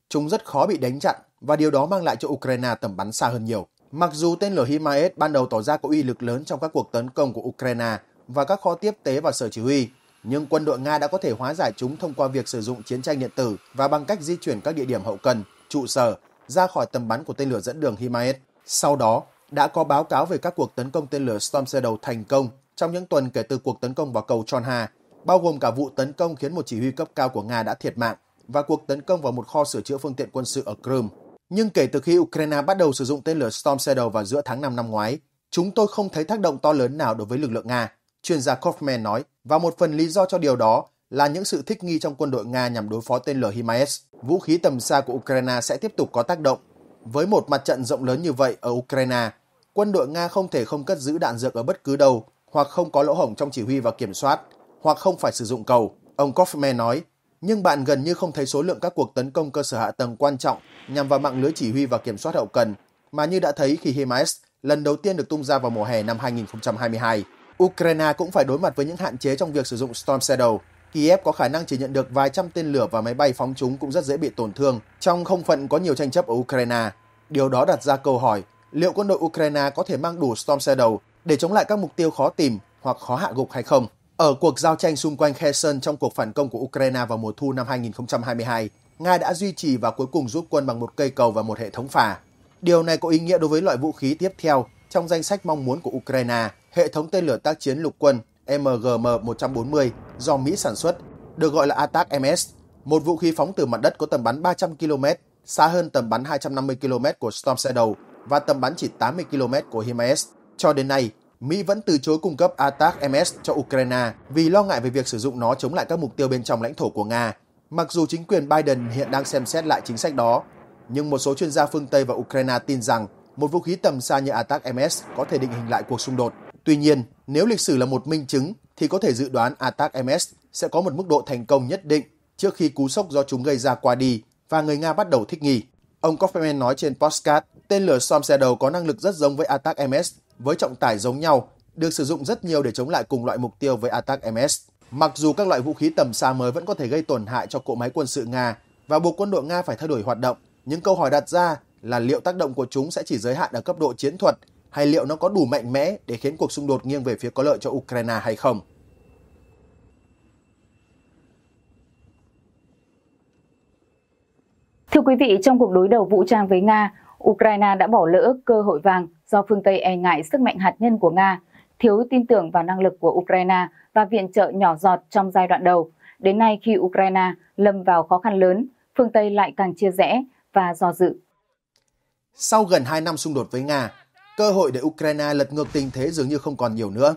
chúng rất khó bị đánh chặn và điều đó mang lại cho Ukraine tầm bắn xa hơn nhiều. Mặc dù tên lửa HIMARS ban đầu tỏ ra có uy lực lớn trong các cuộc tấn công của Ukraine và các kho tiếp tế và sở chỉ huy, nhưng quân đội Nga đã có thể hóa giải chúng thông qua việc sử dụng chiến tranh điện tử và bằng cách di chuyển các địa điểm hậu cần, trụ sở ra khỏi tầm bắn của tên lửa dẫn đường HIMARS. Sau đó, đã có báo cáo về các cuộc tấn công tên lửa Storm Shadow thành công trong những tuần kể từ cuộc tấn công vào cầu Chonha bao gồm cả vụ tấn công khiến một chỉ huy cấp cao của Nga đã thiệt mạng và cuộc tấn công vào một kho sửa chữa phương tiện quân sự ở Crimea. Nhưng kể từ khi Ukraine bắt đầu sử dụng tên lửa Storm Shadow vào giữa tháng 5 năm ngoái, chúng tôi không thấy tác động to lớn nào đối với lực lượng Nga, chuyên gia Kaufman nói, và một phần lý do cho điều đó là những sự thích nghi trong quân đội Nga nhằm đối phó tên lửa HIMARS. Vũ khí tầm xa của Ukraine sẽ tiếp tục có tác động. Với một mặt trận rộng lớn như vậy ở Ukraine, quân đội Nga không thể không cất giữ đạn dược ở bất cứ đâu hoặc không có lỗ hổng trong chỉ huy và kiểm soát – hoặc không phải sử dụng cầu, ông Kaufman nói, nhưng bạn gần như không thấy số lượng các cuộc tấn công cơ sở hạ tầng quan trọng nhằm vào mạng lưới chỉ huy và kiểm soát hậu cần mà như đã thấy khi HIMARS lần đầu tiên được tung ra vào mùa hè năm 2022. Ukraine cũng phải đối mặt với những hạn chế trong việc sử dụng Storm Shadow. Kiev có khả năng chỉ nhận được vài trăm tên lửa và máy bay phóng chúng cũng rất dễ bị tổn thương trong không phận có nhiều tranh chấp ở Ukraine. Điều đó đặt ra câu hỏi liệu quân đội Ukraine có thể mang đủ Storm Shadow để chống lại các mục tiêu khó tìm hoặc khó hạ gục hay không. Ở cuộc giao tranh xung quanh Kherson trong cuộc phản công của Ukraine vào mùa thu năm 2022, Nga đã duy trì và cuối cùng rút quân bằng một cây cầu và một hệ thống phà. Điều này có ý nghĩa đối với loại vũ khí tiếp theo trong danh sách mong muốn của Ukraine, hệ thống tên lửa tác chiến lục quân MGM-140 do Mỹ sản xuất, được gọi là ATAC-MS, một vũ khí phóng từ mặt đất có tầm bắn 300 km, xa hơn tầm bắn 250 km của Storm Shadow và tầm bắn chỉ 80 km của HIMARS. Cho đến nay, Mỹ vẫn từ chối cung cấp ATAC-MS cho Ukraine vì lo ngại về việc sử dụng nó chống lại các mục tiêu bên trong lãnh thổ của Nga. Mặc dù chính quyền Biden hiện đang xem xét lại chính sách đó, nhưng một số chuyên gia phương Tây và Ukraine tin rằng một vũ khí tầm xa như ATAC-MS có thể định hình lại cuộc xung đột. Tuy nhiên, nếu lịch sử là một minh chứng thì có thể dự đoán ATAC-MS sẽ có một mức độ thành công nhất định trước khi cú sốc do chúng gây ra qua đi và người Nga bắt đầu thích nghi. Ông Kaufman nói trên Postcard: tên lửa Storm Shadow có năng lực rất giống với Attack MS, với trọng tải giống nhau, được sử dụng rất nhiều để chống lại cùng loại mục tiêu với Attack MS. Mặc dù các loại vũ khí tầm xa mới vẫn có thể gây tổn hại cho cỗ máy quân sự Nga và buộc quân đội Nga phải thay đổi hoạt động, nhưng câu hỏi đặt ra là liệu tác động của chúng sẽ chỉ giới hạn ở cấp độ chiến thuật hay liệu nó có đủ mạnh mẽ để khiến cuộc xung đột nghiêng về phía có lợi cho Ukraine hay không. Thưa quý vị, trong cuộc đối đầu vũ trang với Nga, Ukraine đã bỏ lỡ cơ hội vàng do phương Tây e ngại sức mạnh hạt nhân của Nga, thiếu tin tưởng vào năng lực của Ukraine và viện trợ nhỏ giọt trong giai đoạn đầu. Đến nay khi Ukraine lâm vào khó khăn lớn, phương Tây lại càng chia rẽ và do dự. Sau gần 2 năm xung đột với Nga, cơ hội để Ukraine lật ngược tình thế dường như không còn nhiều nữa.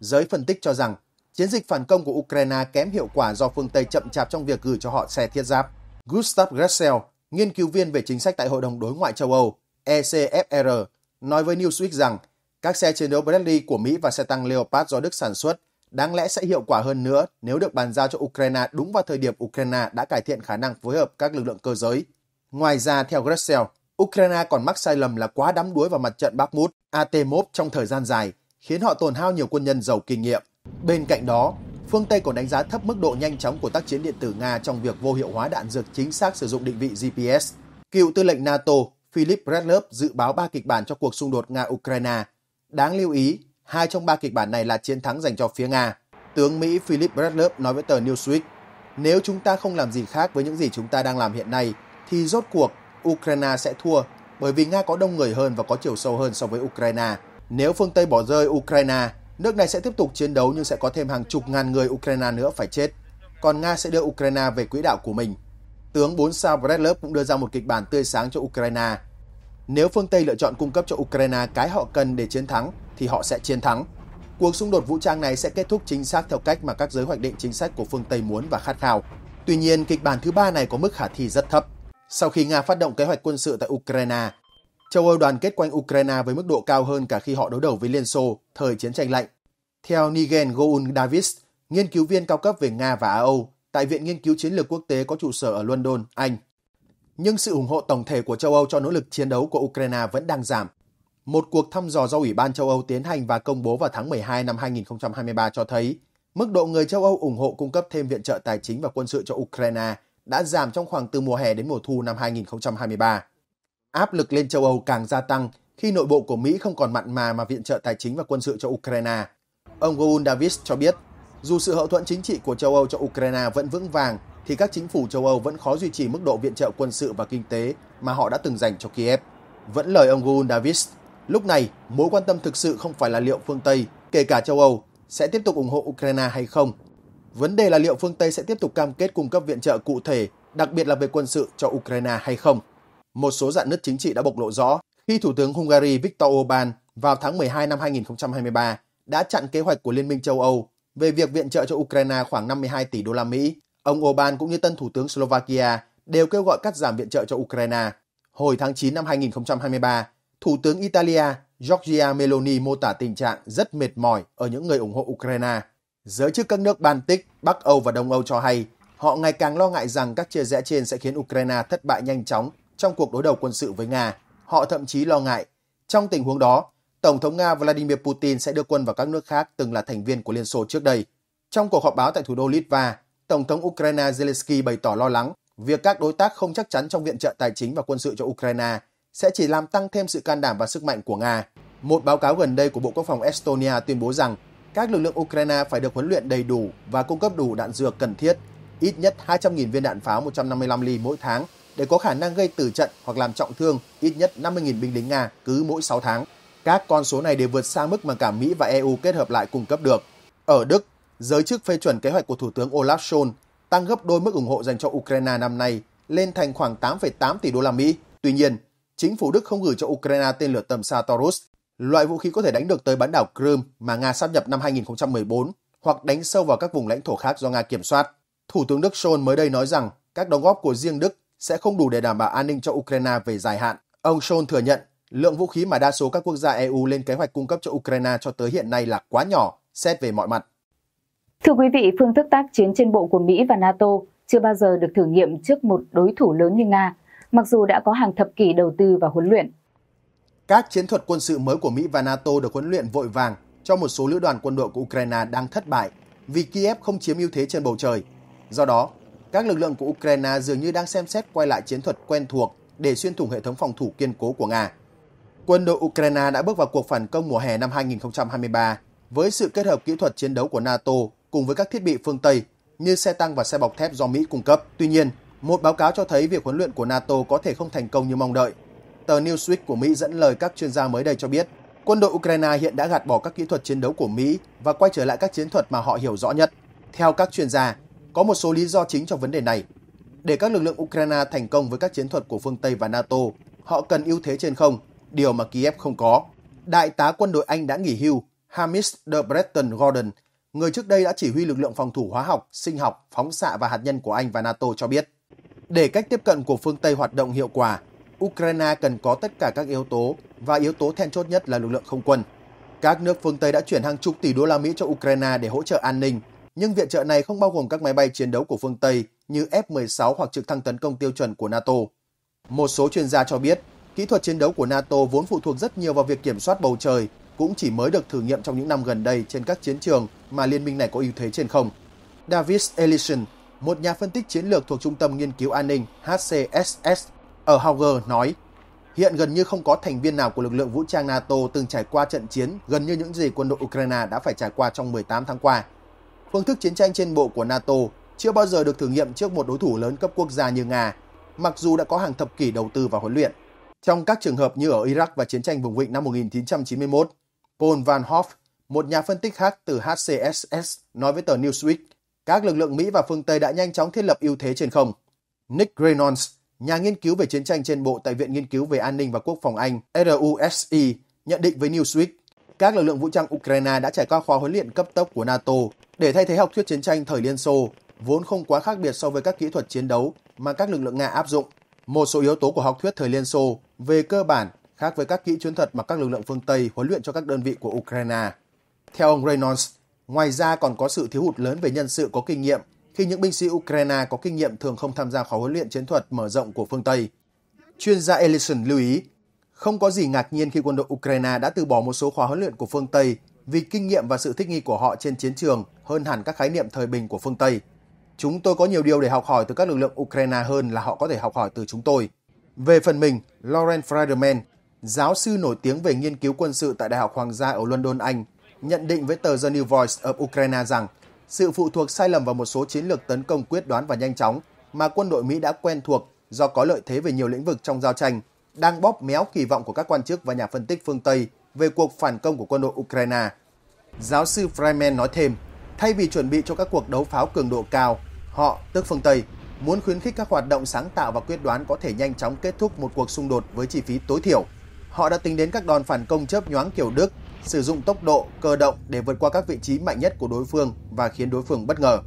Giới phân tích cho rằng, chiến dịch phản công của Ukraine kém hiệu quả do phương Tây chậm chạp trong việc gửi cho họ xe thiết giáp. Gustav Gressel, nghiên cứu viên về chính sách tại Hội đồng Đối ngoại châu Âu ECFR, nói với Newsweek rằng các xe chiến đấu Bradley của Mỹ và xe tăng Leopard do Đức sản xuất đáng lẽ sẽ hiệu quả hơn nữa nếu được bàn giao cho Ukraine đúng vào thời điểm Ukraine đã cải thiện khả năng phối hợp các lực lượng cơ giới. Ngoài ra, theo Gressel, Ukraine còn mắc sai lầm là quá đắm đuối vào mặt trận Bakhmut, Atemov trong thời gian dài, khiến họ tổn hao nhiều quân nhân giàu kinh nghiệm. Bên cạnh đó, phương Tây còn đánh giá thấp mức độ nhanh chóng của tác chiến điện tử Nga trong việc vô hiệu hóa đạn dược chính xác sử dụng định vị GPS. Cựu tư lệnh NATO Philip Bredlov dự báo ba kịch bản cho cuộc xung đột Nga-Ukraine. Đáng lưu ý, hai trong ba kịch bản này là chiến thắng dành cho phía Nga. Tướng Mỹ Philip Bredlov nói với tờ Newsweek, nếu chúng ta không làm gì khác với những gì chúng ta đang làm hiện nay, thì rốt cuộc Ukraine sẽ thua bởi vì Nga có đông người hơn và có chiều sâu hơn so với Ukraine. Nếu phương Tây bỏ rơi Ukraine, Nước này sẽ tiếp tục chiến đấu nhưng sẽ có thêm hàng chục ngàn người Ukraine nữa phải chết. Còn Nga sẽ đưa Ukraine về quỹ đạo của mình. Tướng 4 sao Bredlov cũng đưa ra một kịch bản tươi sáng cho Ukraine. Nếu phương Tây lựa chọn cung cấp cho Ukraine cái họ cần để chiến thắng thì họ sẽ chiến thắng. Cuộc xung đột vũ trang này sẽ kết thúc chính xác theo cách mà các giới hoạch định chính sách của phương Tây muốn và khát khao. Tuy nhiên, kịch bản thứ ba này có mức khả thi rất thấp. Sau khi Nga phát động kế hoạch quân sự tại Ukraine, châu Âu đoàn kết quanh Ukraine với mức độ cao hơn cả khi họ đối đầu với Liên Xô thời chiến tranh lạnh. Theo Nigel Goun Davis, nghiên cứu viên cao cấp về Nga và Á Âu tại Viện Nghiên cứu Chiến lược Quốc tế có trụ sở ở London, Anh. Nhưng sự ủng hộ tổng thể của châu Âu cho nỗ lực chiến đấu của Ukraine vẫn đang giảm. Một cuộc thăm dò do Ủy ban châu Âu tiến hành và công bố vào tháng 12 năm 2023 cho thấy mức độ người châu Âu ủng hộ cung cấp thêm viện trợ tài chính và quân sự cho Ukraine đã giảm trong khoảng từ mùa hè đến mùa thu năm 2023. Áp lực lên châu Âu càng gia tăng khi nội bộ của Mỹ không còn mặn mà mà viện trợ tài chính và quân sự cho Ukraine. Ông Gould Davis cho biết, dù sự hậu thuẫn chính trị của châu Âu cho Ukraine vẫn vững vàng, thì các chính phủ châu Âu vẫn khó duy trì mức độ viện trợ quân sự và kinh tế mà họ đã từng dành cho Kiev. Vẫn lời ông Gould Davis, lúc này mối quan tâm thực sự không phải là liệu phương Tây, kể cả châu Âu, sẽ tiếp tục ủng hộ Ukraine hay không. Vấn đề là liệu phương Tây sẽ tiếp tục cam kết cung cấp viện trợ cụ thể, đặc biệt là về quân sự cho Ukraine hay không một số dạn nứt chính trị đã bộc lộ rõ khi Thủ tướng Hungary Viktor Orbán vào tháng 12 năm 2023 đã chặn kế hoạch của Liên minh châu Âu về việc viện trợ cho Ukraine khoảng 52 tỷ đô la Mỹ. Ông Orbán cũng như tân Thủ tướng Slovakia đều kêu gọi cắt giảm viện trợ cho Ukraine. Hồi tháng 9 năm 2023, Thủ tướng Italia Giorgia Meloni mô tả tình trạng rất mệt mỏi ở những người ủng hộ Ukraine. Giới chức các nước Baltic, Bắc Âu và Đông Âu cho hay họ ngày càng lo ngại rằng các chia rẽ trên sẽ khiến Ukraine thất bại nhanh chóng trong cuộc đối đầu quân sự với Nga. Họ thậm chí lo ngại, trong tình huống đó, Tổng thống Nga Vladimir Putin sẽ đưa quân vào các nước khác từng là thành viên của Liên Xô trước đây. Trong cuộc họp báo tại thủ đô Litva, Tổng thống Ukraine Zelensky bày tỏ lo lắng việc các đối tác không chắc chắn trong viện trợ tài chính và quân sự cho Ukraine sẽ chỉ làm tăng thêm sự can đảm và sức mạnh của Nga. Một báo cáo gần đây của Bộ Quốc phòng Estonia tuyên bố rằng các lực lượng Ukraine phải được huấn luyện đầy đủ và cung cấp đủ đạn dược cần thiết, ít nhất 200.000 viên đạn pháo 155 ly mỗi tháng để có khả năng gây tử trận hoặc làm trọng thương ít nhất 50.000 binh lính Nga cứ mỗi 6 tháng. Các con số này đều vượt xa mức mà cả Mỹ và EU kết hợp lại cung cấp được. Ở Đức, giới chức phê chuẩn kế hoạch của Thủ tướng Olaf Scholz tăng gấp đôi mức ủng hộ dành cho Ukraine năm nay lên thành khoảng 8,8 tỷ đô la Mỹ. Tuy nhiên, chính phủ Đức không gửi cho Ukraine tên lửa tầm xa Taurus, loại vũ khí có thể đánh được tới bán đảo Crimea mà Nga sáp nhập năm 2014 hoặc đánh sâu vào các vùng lãnh thổ khác do Nga kiểm soát. Thủ tướng Đức Scholz mới đây nói rằng các đóng góp của riêng Đức sẽ không đủ để đảm bảo an ninh cho Ukraine về dài hạn. Ông Scholz thừa nhận lượng vũ khí mà đa số các quốc gia EU lên kế hoạch cung cấp cho Ukraine cho tới hiện nay là quá nhỏ, xét về mọi mặt. Thưa quý vị, phương thức tác chiến trên bộ của Mỹ và NATO chưa bao giờ được thử nghiệm trước một đối thủ lớn như Nga, mặc dù đã có hàng thập kỷ đầu tư và huấn luyện. Các chiến thuật quân sự mới của Mỹ và NATO được huấn luyện vội vàng cho một số lữ đoàn quân đội của Ukraine đang thất bại vì Kiev không chiếm ưu thế trên bầu trời. Do đó, các lực lượng của Ukraine dường như đang xem xét quay lại chiến thuật quen thuộc để xuyên thủng hệ thống phòng thủ kiên cố của Nga. Quân đội Ukraine đã bước vào cuộc phản công mùa hè năm 2023 với sự kết hợp kỹ thuật chiến đấu của NATO cùng với các thiết bị phương Tây như xe tăng và xe bọc thép do Mỹ cung cấp. Tuy nhiên, một báo cáo cho thấy việc huấn luyện của NATO có thể không thành công như mong đợi. Tờ Newsweek của Mỹ dẫn lời các chuyên gia mới đây cho biết, quân đội Ukraine hiện đã gạt bỏ các kỹ thuật chiến đấu của Mỹ và quay trở lại các chiến thuật mà họ hiểu rõ nhất. Theo các chuyên gia, có một số lý do chính cho vấn đề này. Để các lực lượng Ukraine thành công với các chiến thuật của phương Tây và NATO, họ cần ưu thế trên không, điều mà Kiev không có. Đại tá quân đội Anh đã nghỉ hưu, Hamish de Breton Gordon, người trước đây đã chỉ huy lực lượng phòng thủ hóa học, sinh học, phóng xạ và hạt nhân của Anh và NATO cho biết. Để cách tiếp cận của phương Tây hoạt động hiệu quả, Ukraine cần có tất cả các yếu tố và yếu tố then chốt nhất là lực lượng không quân. Các nước phương Tây đã chuyển hàng chục tỷ đô la Mỹ cho Ukraine để hỗ trợ an ninh, nhưng viện trợ này không bao gồm các máy bay chiến đấu của phương Tây như F-16 hoặc trực thăng tấn công tiêu chuẩn của NATO. Một số chuyên gia cho biết, kỹ thuật chiến đấu của NATO vốn phụ thuộc rất nhiều vào việc kiểm soát bầu trời, cũng chỉ mới được thử nghiệm trong những năm gần đây trên các chiến trường mà liên minh này có ưu thế trên không. Davis Ellison, một nhà phân tích chiến lược thuộc Trung tâm Nghiên cứu An ninh HCSS ở Hauger nói, hiện gần như không có thành viên nào của lực lượng vũ trang NATO từng trải qua trận chiến gần như những gì quân đội Ukraine đã phải trải qua trong 18 tháng qua phương thức chiến tranh trên bộ của NATO chưa bao giờ được thử nghiệm trước một đối thủ lớn cấp quốc gia như Nga, mặc dù đã có hàng thập kỷ đầu tư và huấn luyện. Trong các trường hợp như ở Iraq và chiến tranh vùng vịnh năm 1991, Paul Van Hoff, một nhà phân tích khác từ HCSS, nói với tờ Newsweek, các lực lượng Mỹ và phương Tây đã nhanh chóng thiết lập ưu thế trên không. Nick Reynolds, nhà nghiên cứu về chiến tranh trên bộ tại Viện Nghiên cứu về An ninh và Quốc phòng Anh RUSE, nhận định với Newsweek, các lực lượng vũ trang Ukraine đã trải qua khóa huấn luyện cấp tốc của NATO để thay thế học thuyết chiến tranh thời Liên Xô, vốn không quá khác biệt so với các kỹ thuật chiến đấu mà các lực lượng Nga áp dụng. Một số yếu tố của học thuyết thời Liên Xô về cơ bản khác với các kỹ chiến thuật mà các lực lượng phương Tây huấn luyện cho các đơn vị của Ukraine. Theo ông Reynolds, ngoài ra còn có sự thiếu hụt lớn về nhân sự có kinh nghiệm khi những binh sĩ Ukraine có kinh nghiệm thường không tham gia khóa huấn luyện chiến thuật mở rộng của phương Tây. Chuyên gia Ellison lưu ý không có gì ngạc nhiên khi quân đội Ukraine đã từ bỏ một số khóa huấn luyện của phương Tây vì kinh nghiệm và sự thích nghi của họ trên chiến trường hơn hẳn các khái niệm thời bình của phương Tây. Chúng tôi có nhiều điều để học hỏi từ các lực lượng Ukraine hơn là họ có thể học hỏi từ chúng tôi. Về phần mình, Lauren Friedman, giáo sư nổi tiếng về nghiên cứu quân sự tại Đại học Hoàng gia ở London, Anh, nhận định với tờ The New Voice ở Ukraine rằng sự phụ thuộc sai lầm vào một số chiến lược tấn công quyết đoán và nhanh chóng mà quân đội Mỹ đã quen thuộc do có lợi thế về nhiều lĩnh vực trong giao tranh – đang bóp méo kỳ vọng của các quan chức và nhà phân tích phương Tây về cuộc phản công của quân đội Ukraine. Giáo sư Freiman nói thêm, thay vì chuẩn bị cho các cuộc đấu pháo cường độ cao, họ, tức phương Tây, muốn khuyến khích các hoạt động sáng tạo và quyết đoán có thể nhanh chóng kết thúc một cuộc xung đột với chi phí tối thiểu. Họ đã tính đến các đòn phản công chớp nhoáng kiểu Đức, sử dụng tốc độ, cơ động để vượt qua các vị trí mạnh nhất của đối phương và khiến đối phương bất ngờ.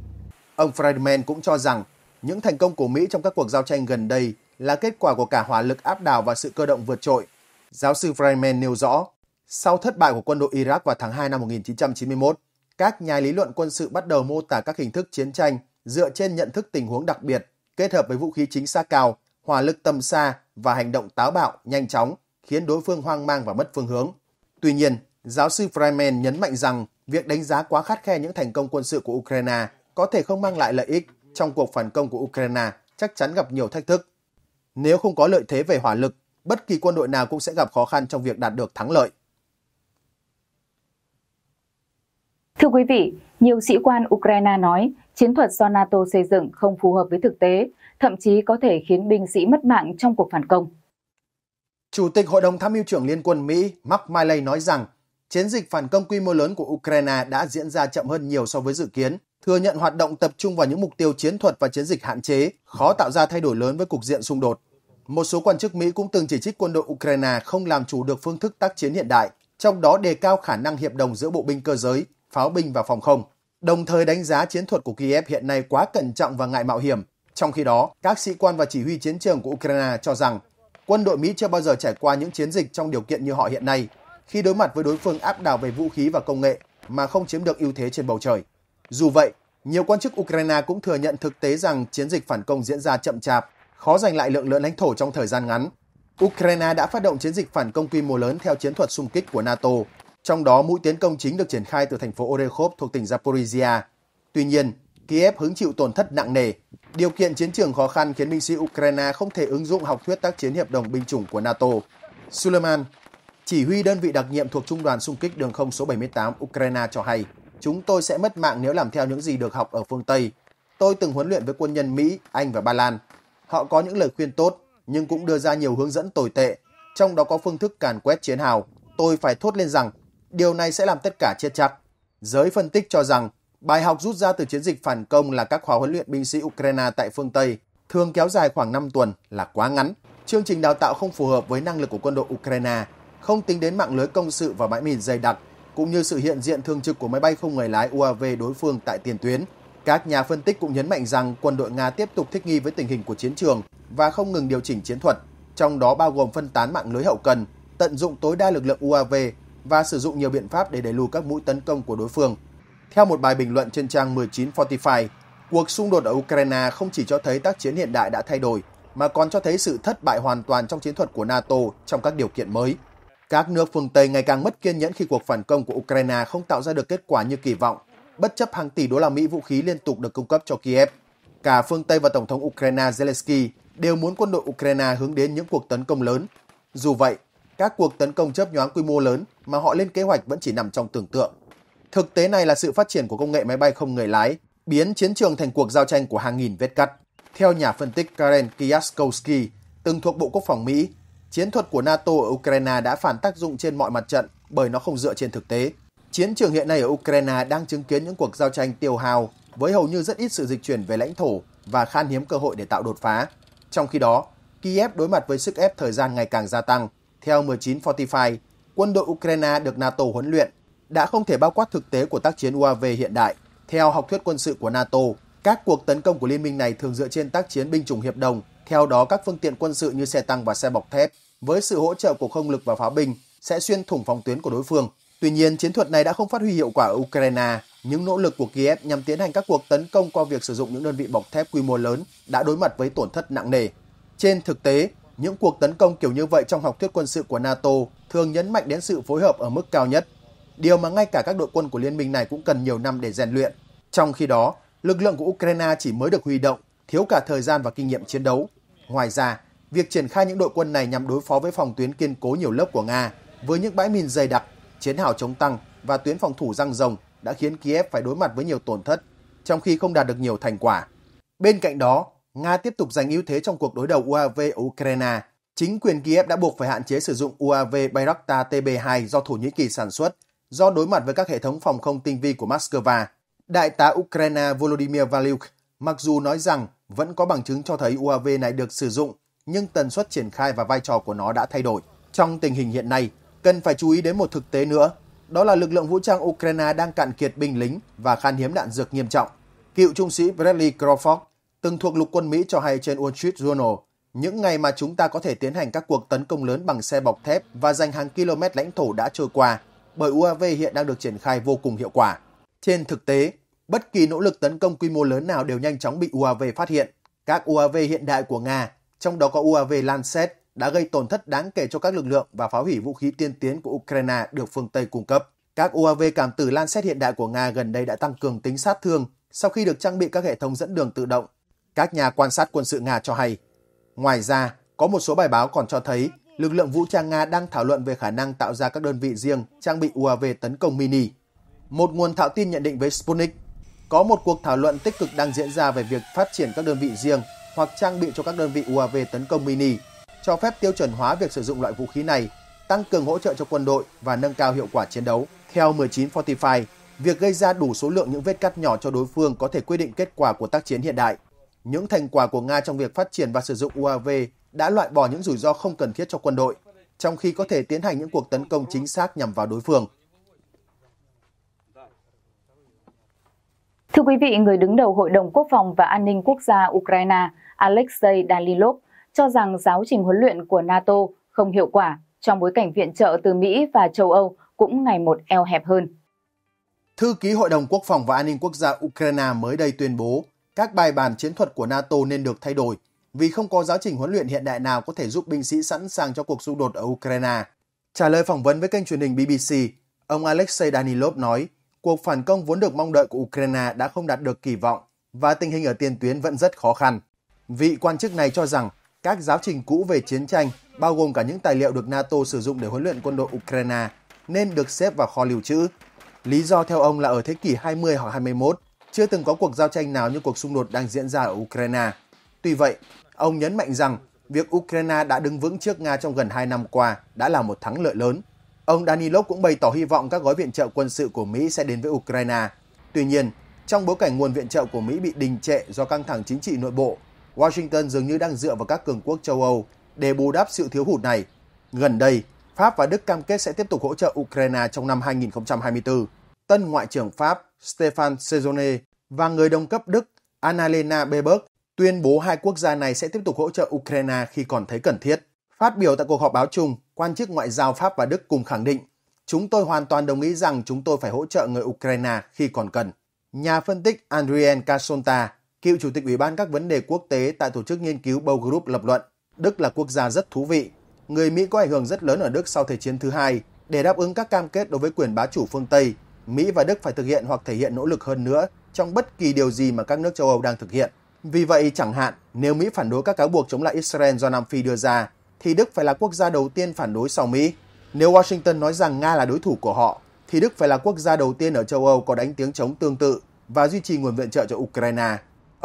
Ông Friedman cũng cho rằng những thành công của Mỹ trong các cuộc giao tranh gần đây là kết quả của cả hỏa lực áp đảo và sự cơ động vượt trội. Giáo sư Freiman nêu rõ, sau thất bại của quân đội Iraq vào tháng 2 năm 1991, các nhà lý luận quân sự bắt đầu mô tả các hình thức chiến tranh dựa trên nhận thức tình huống đặc biệt, kết hợp với vũ khí chính xa cao, hỏa lực tầm xa và hành động táo bạo, nhanh chóng, khiến đối phương hoang mang và mất phương hướng. Tuy nhiên, giáo sư Freiman nhấn mạnh rằng việc đánh giá quá khắt khe những thành công quân sự của Ukraine có thể không mang lại lợi ích trong cuộc phản công của Ukraine chắc chắn gặp nhiều thách thức nếu không có lợi thế về hỏa lực, bất kỳ quân đội nào cũng sẽ gặp khó khăn trong việc đạt được thắng lợi. Thưa quý vị, nhiều sĩ quan Ukraine nói chiến thuật do NATO xây dựng không phù hợp với thực tế, thậm chí có thể khiến binh sĩ mất mạng trong cuộc phản công. Chủ tịch Hội đồng Tham mưu trưởng Liên quân Mỹ Mark Milley nói rằng chiến dịch phản công quy mô lớn của Ukraine đã diễn ra chậm hơn nhiều so với dự kiến, thừa nhận hoạt động tập trung vào những mục tiêu chiến thuật và chiến dịch hạn chế, khó tạo ra thay đổi lớn với cục diện xung đột một số quan chức Mỹ cũng từng chỉ trích quân đội Ukraine không làm chủ được phương thức tác chiến hiện đại, trong đó đề cao khả năng hiệp đồng giữa bộ binh cơ giới, pháo binh và phòng không, đồng thời đánh giá chiến thuật của Kiev hiện nay quá cẩn trọng và ngại mạo hiểm. Trong khi đó, các sĩ quan và chỉ huy chiến trường của Ukraine cho rằng quân đội Mỹ chưa bao giờ trải qua những chiến dịch trong điều kiện như họ hiện nay, khi đối mặt với đối phương áp đảo về vũ khí và công nghệ mà không chiếm được ưu thế trên bầu trời. Dù vậy, nhiều quan chức Ukraine cũng thừa nhận thực tế rằng chiến dịch phản công diễn ra chậm chạp khó giành lại lượng lớn lãnh thổ trong thời gian ngắn. Ukraine đã phát động chiến dịch phản công quy mô lớn theo chiến thuật xung kích của NATO, trong đó mũi tiến công chính được triển khai từ thành phố Orekhov thuộc tỉnh Zaporizhia. Tuy nhiên, Kiev hứng chịu tổn thất nặng nề. Điều kiện chiến trường khó khăn khiến binh sĩ Ukraine không thể ứng dụng học thuyết tác chiến hiệp đồng binh chủng của NATO. Suleiman, chỉ huy đơn vị đặc nhiệm thuộc Trung đoàn xung kích đường không số 78 Ukraine cho hay, chúng tôi sẽ mất mạng nếu làm theo những gì được học ở phương Tây. Tôi từng huấn luyện với quân nhân Mỹ, Anh và Ba Lan. Họ có những lời khuyên tốt, nhưng cũng đưa ra nhiều hướng dẫn tồi tệ, trong đó có phương thức càn quét chiến hào. Tôi phải thốt lên rằng, điều này sẽ làm tất cả chết chắc. Giới phân tích cho rằng, bài học rút ra từ chiến dịch phản công là các khóa huấn luyện binh sĩ Ukraine tại phương Tây thường kéo dài khoảng 5 tuần là quá ngắn. Chương trình đào tạo không phù hợp với năng lực của quân đội Ukraine, không tính đến mạng lưới công sự và bãi mìn dày đặc, cũng như sự hiện diện thường trực của máy bay không người lái UAV đối phương tại tiền tuyến – các nhà phân tích cũng nhấn mạnh rằng quân đội Nga tiếp tục thích nghi với tình hình của chiến trường và không ngừng điều chỉnh chiến thuật, trong đó bao gồm phân tán mạng lưới hậu cần, tận dụng tối đa lực lượng UAV và sử dụng nhiều biện pháp để đẩy lùi các mũi tấn công của đối phương. Theo một bài bình luận trên trang 19 Fortify, cuộc xung đột ở Ukraine không chỉ cho thấy tác chiến hiện đại đã thay đổi, mà còn cho thấy sự thất bại hoàn toàn trong chiến thuật của NATO trong các điều kiện mới. Các nước phương Tây ngày càng mất kiên nhẫn khi cuộc phản công của Ukraine không tạo ra được kết quả như kỳ vọng bất chấp hàng tỷ đô la Mỹ vũ khí liên tục được cung cấp cho Kiev. Cả phương Tây và Tổng thống Ukraine Zelensky đều muốn quân đội Ukraine hướng đến những cuộc tấn công lớn. Dù vậy, các cuộc tấn công chớp nhoáng quy mô lớn mà họ lên kế hoạch vẫn chỉ nằm trong tưởng tượng. Thực tế này là sự phát triển của công nghệ máy bay không người lái, biến chiến trường thành cuộc giao tranh của hàng nghìn vết cắt. Theo nhà phân tích Karen Kiaskowski, từng thuộc Bộ Quốc phòng Mỹ, chiến thuật của NATO ở Ukraine đã phản tác dụng trên mọi mặt trận bởi nó không dựa trên thực tế. Chiến trường hiện nay ở Ukraine đang chứng kiến những cuộc giao tranh tiêu hao với hầu như rất ít sự dịch chuyển về lãnh thổ và khan hiếm cơ hội để tạo đột phá. Trong khi đó, Kiev đối mặt với sức ép thời gian ngày càng gia tăng. Theo 1945, quân đội Ukraine được NATO huấn luyện đã không thể bao quát thực tế của tác chiến UAV hiện đại. Theo học thuyết quân sự của NATO, các cuộc tấn công của liên minh này thường dựa trên tác chiến binh chủng hiệp đồng, theo đó các phương tiện quân sự như xe tăng và xe bọc thép với sự hỗ trợ của không lực và pháo binh sẽ xuyên thủng phòng tuyến của đối phương. Tuy nhiên, chiến thuật này đã không phát huy hiệu quả ở Ukraine. Những nỗ lực của Kiev nhằm tiến hành các cuộc tấn công qua việc sử dụng những đơn vị bọc thép quy mô lớn đã đối mặt với tổn thất nặng nề. Trên thực tế, những cuộc tấn công kiểu như vậy trong học thuyết quân sự của NATO thường nhấn mạnh đến sự phối hợp ở mức cao nhất, điều mà ngay cả các đội quân của liên minh này cũng cần nhiều năm để rèn luyện. Trong khi đó, lực lượng của Ukraine chỉ mới được huy động, thiếu cả thời gian và kinh nghiệm chiến đấu. Ngoài ra, việc triển khai những đội quân này nhằm đối phó với phòng tuyến kiên cố nhiều lớp của Nga với những bãi mìn dày đặc Chiến hào chống tăng và tuyến phòng thủ răng rồng đã khiến Kiev phải đối mặt với nhiều tổn thất, trong khi không đạt được nhiều thành quả. Bên cạnh đó, Nga tiếp tục giành ưu thế trong cuộc đối đầu UAV Ukraine. Chính quyền Kiev đã buộc phải hạn chế sử dụng UAV Bayraktar TB2 do Thổ Nhĩ Kỳ sản xuất, do đối mặt với các hệ thống phòng không tinh vi của Moscow. Đại tá Ukraine Volodymyr Valiuk mặc dù nói rằng vẫn có bằng chứng cho thấy UAV này được sử dụng, nhưng tần suất triển khai và vai trò của nó đã thay đổi. Trong tình hình hiện nay, cần phải chú ý đến một thực tế nữa, đó là lực lượng vũ trang Ukraine đang cạn kiệt binh lính và khan hiếm đạn dược nghiêm trọng. Cựu trung sĩ Bradley Crawford, từng thuộc lục quân Mỹ cho hay trên Wall Street Journal, những ngày mà chúng ta có thể tiến hành các cuộc tấn công lớn bằng xe bọc thép và giành hàng km lãnh thổ đã trôi qua, bởi UAV hiện đang được triển khai vô cùng hiệu quả. Trên thực tế, bất kỳ nỗ lực tấn công quy mô lớn nào đều nhanh chóng bị UAV phát hiện. Các UAV hiện đại của Nga, trong đó có UAV Lancet, đã gây tổn thất đáng kể cho các lực lượng và phá hủy vũ khí tiên tiến của Ukraine được phương Tây cung cấp. Các UAV cảm tử Lan xét hiện đại của Nga gần đây đã tăng cường tính sát thương sau khi được trang bị các hệ thống dẫn đường tự động, các nhà quan sát quân sự Nga cho hay. Ngoài ra, có một số bài báo còn cho thấy lực lượng vũ trang Nga đang thảo luận về khả năng tạo ra các đơn vị riêng trang bị UAV tấn công mini. Một nguồn thạo tin nhận định với Sputnik, có một cuộc thảo luận tích cực đang diễn ra về việc phát triển các đơn vị riêng hoặc trang bị cho các đơn vị UAV tấn công mini cho phép tiêu chuẩn hóa việc sử dụng loại vũ khí này, tăng cường hỗ trợ cho quân đội và nâng cao hiệu quả chiến đấu. Theo 19 Fortify, việc gây ra đủ số lượng những vết cắt nhỏ cho đối phương có thể quyết định kết quả của tác chiến hiện đại. Những thành quả của Nga trong việc phát triển và sử dụng UAV đã loại bỏ những rủi ro không cần thiết cho quân đội, trong khi có thể tiến hành những cuộc tấn công chính xác nhằm vào đối phương. Thưa quý vị, người đứng đầu Hội đồng Quốc phòng và An ninh Quốc gia Ukraine, Alexei Danilov, cho rằng giáo trình huấn luyện của NATO không hiệu quả trong bối cảnh viện trợ từ Mỹ và châu Âu cũng ngày một eo hẹp hơn. Thư ký Hội đồng Quốc phòng và An ninh Quốc gia Ukraine mới đây tuyên bố các bài bản chiến thuật của NATO nên được thay đổi vì không có giáo trình huấn luyện hiện đại nào có thể giúp binh sĩ sẵn sàng cho cuộc xung đột ở Ukraine. Trả lời phỏng vấn với kênh truyền hình BBC, ông Alexei Danilov nói cuộc phản công vốn được mong đợi của Ukraine đã không đạt được kỳ vọng và tình hình ở tiền tuyến vẫn rất khó khăn. Vị quan chức này cho rằng các giáo trình cũ về chiến tranh, bao gồm cả những tài liệu được NATO sử dụng để huấn luyện quân đội Ukraine, nên được xếp vào kho lưu trữ. Lý do theo ông là ở thế kỷ 20 hoặc 21, chưa từng có cuộc giao tranh nào như cuộc xung đột đang diễn ra ở Ukraine. Tuy vậy, ông nhấn mạnh rằng việc Ukraine đã đứng vững trước Nga trong gần 2 năm qua đã là một thắng lợi lớn. Ông Danilov cũng bày tỏ hy vọng các gói viện trợ quân sự của Mỹ sẽ đến với Ukraine. Tuy nhiên, trong bối cảnh nguồn viện trợ của Mỹ bị đình trệ do căng thẳng chính trị nội bộ Washington dường như đang dựa vào các cường quốc châu Âu để bù đắp sự thiếu hụt này. Gần đây, Pháp và Đức cam kết sẽ tiếp tục hỗ trợ Ukraine trong năm 2024. Tân Ngoại trưởng Pháp Stefan Sejourné và người đồng cấp Đức Annalena Baerbock tuyên bố hai quốc gia này sẽ tiếp tục hỗ trợ Ukraine khi còn thấy cần thiết. Phát biểu tại cuộc họp báo chung, quan chức ngoại giao Pháp và Đức cùng khẳng định Chúng tôi hoàn toàn đồng ý rằng chúng tôi phải hỗ trợ người Ukraine khi còn cần. Nhà phân tích Andrien Casonta Cựu Chủ tịch Ủy ban các vấn đề quốc tế tại tổ chức nghiên cứu Bow Group lập luận, Đức là quốc gia rất thú vị. Người Mỹ có ảnh hưởng rất lớn ở Đức sau Thế chiến thứ hai. Để đáp ứng các cam kết đối với quyền bá chủ phương Tây, Mỹ và Đức phải thực hiện hoặc thể hiện nỗ lực hơn nữa trong bất kỳ điều gì mà các nước châu Âu đang thực hiện. Vì vậy, chẳng hạn, nếu Mỹ phản đối các cáo buộc chống lại Israel do Nam Phi đưa ra, thì Đức phải là quốc gia đầu tiên phản đối sau Mỹ. Nếu Washington nói rằng Nga là đối thủ của họ, thì Đức phải là quốc gia đầu tiên ở châu Âu có đánh tiếng chống tương tự và duy trì nguồn viện trợ cho Ukraine.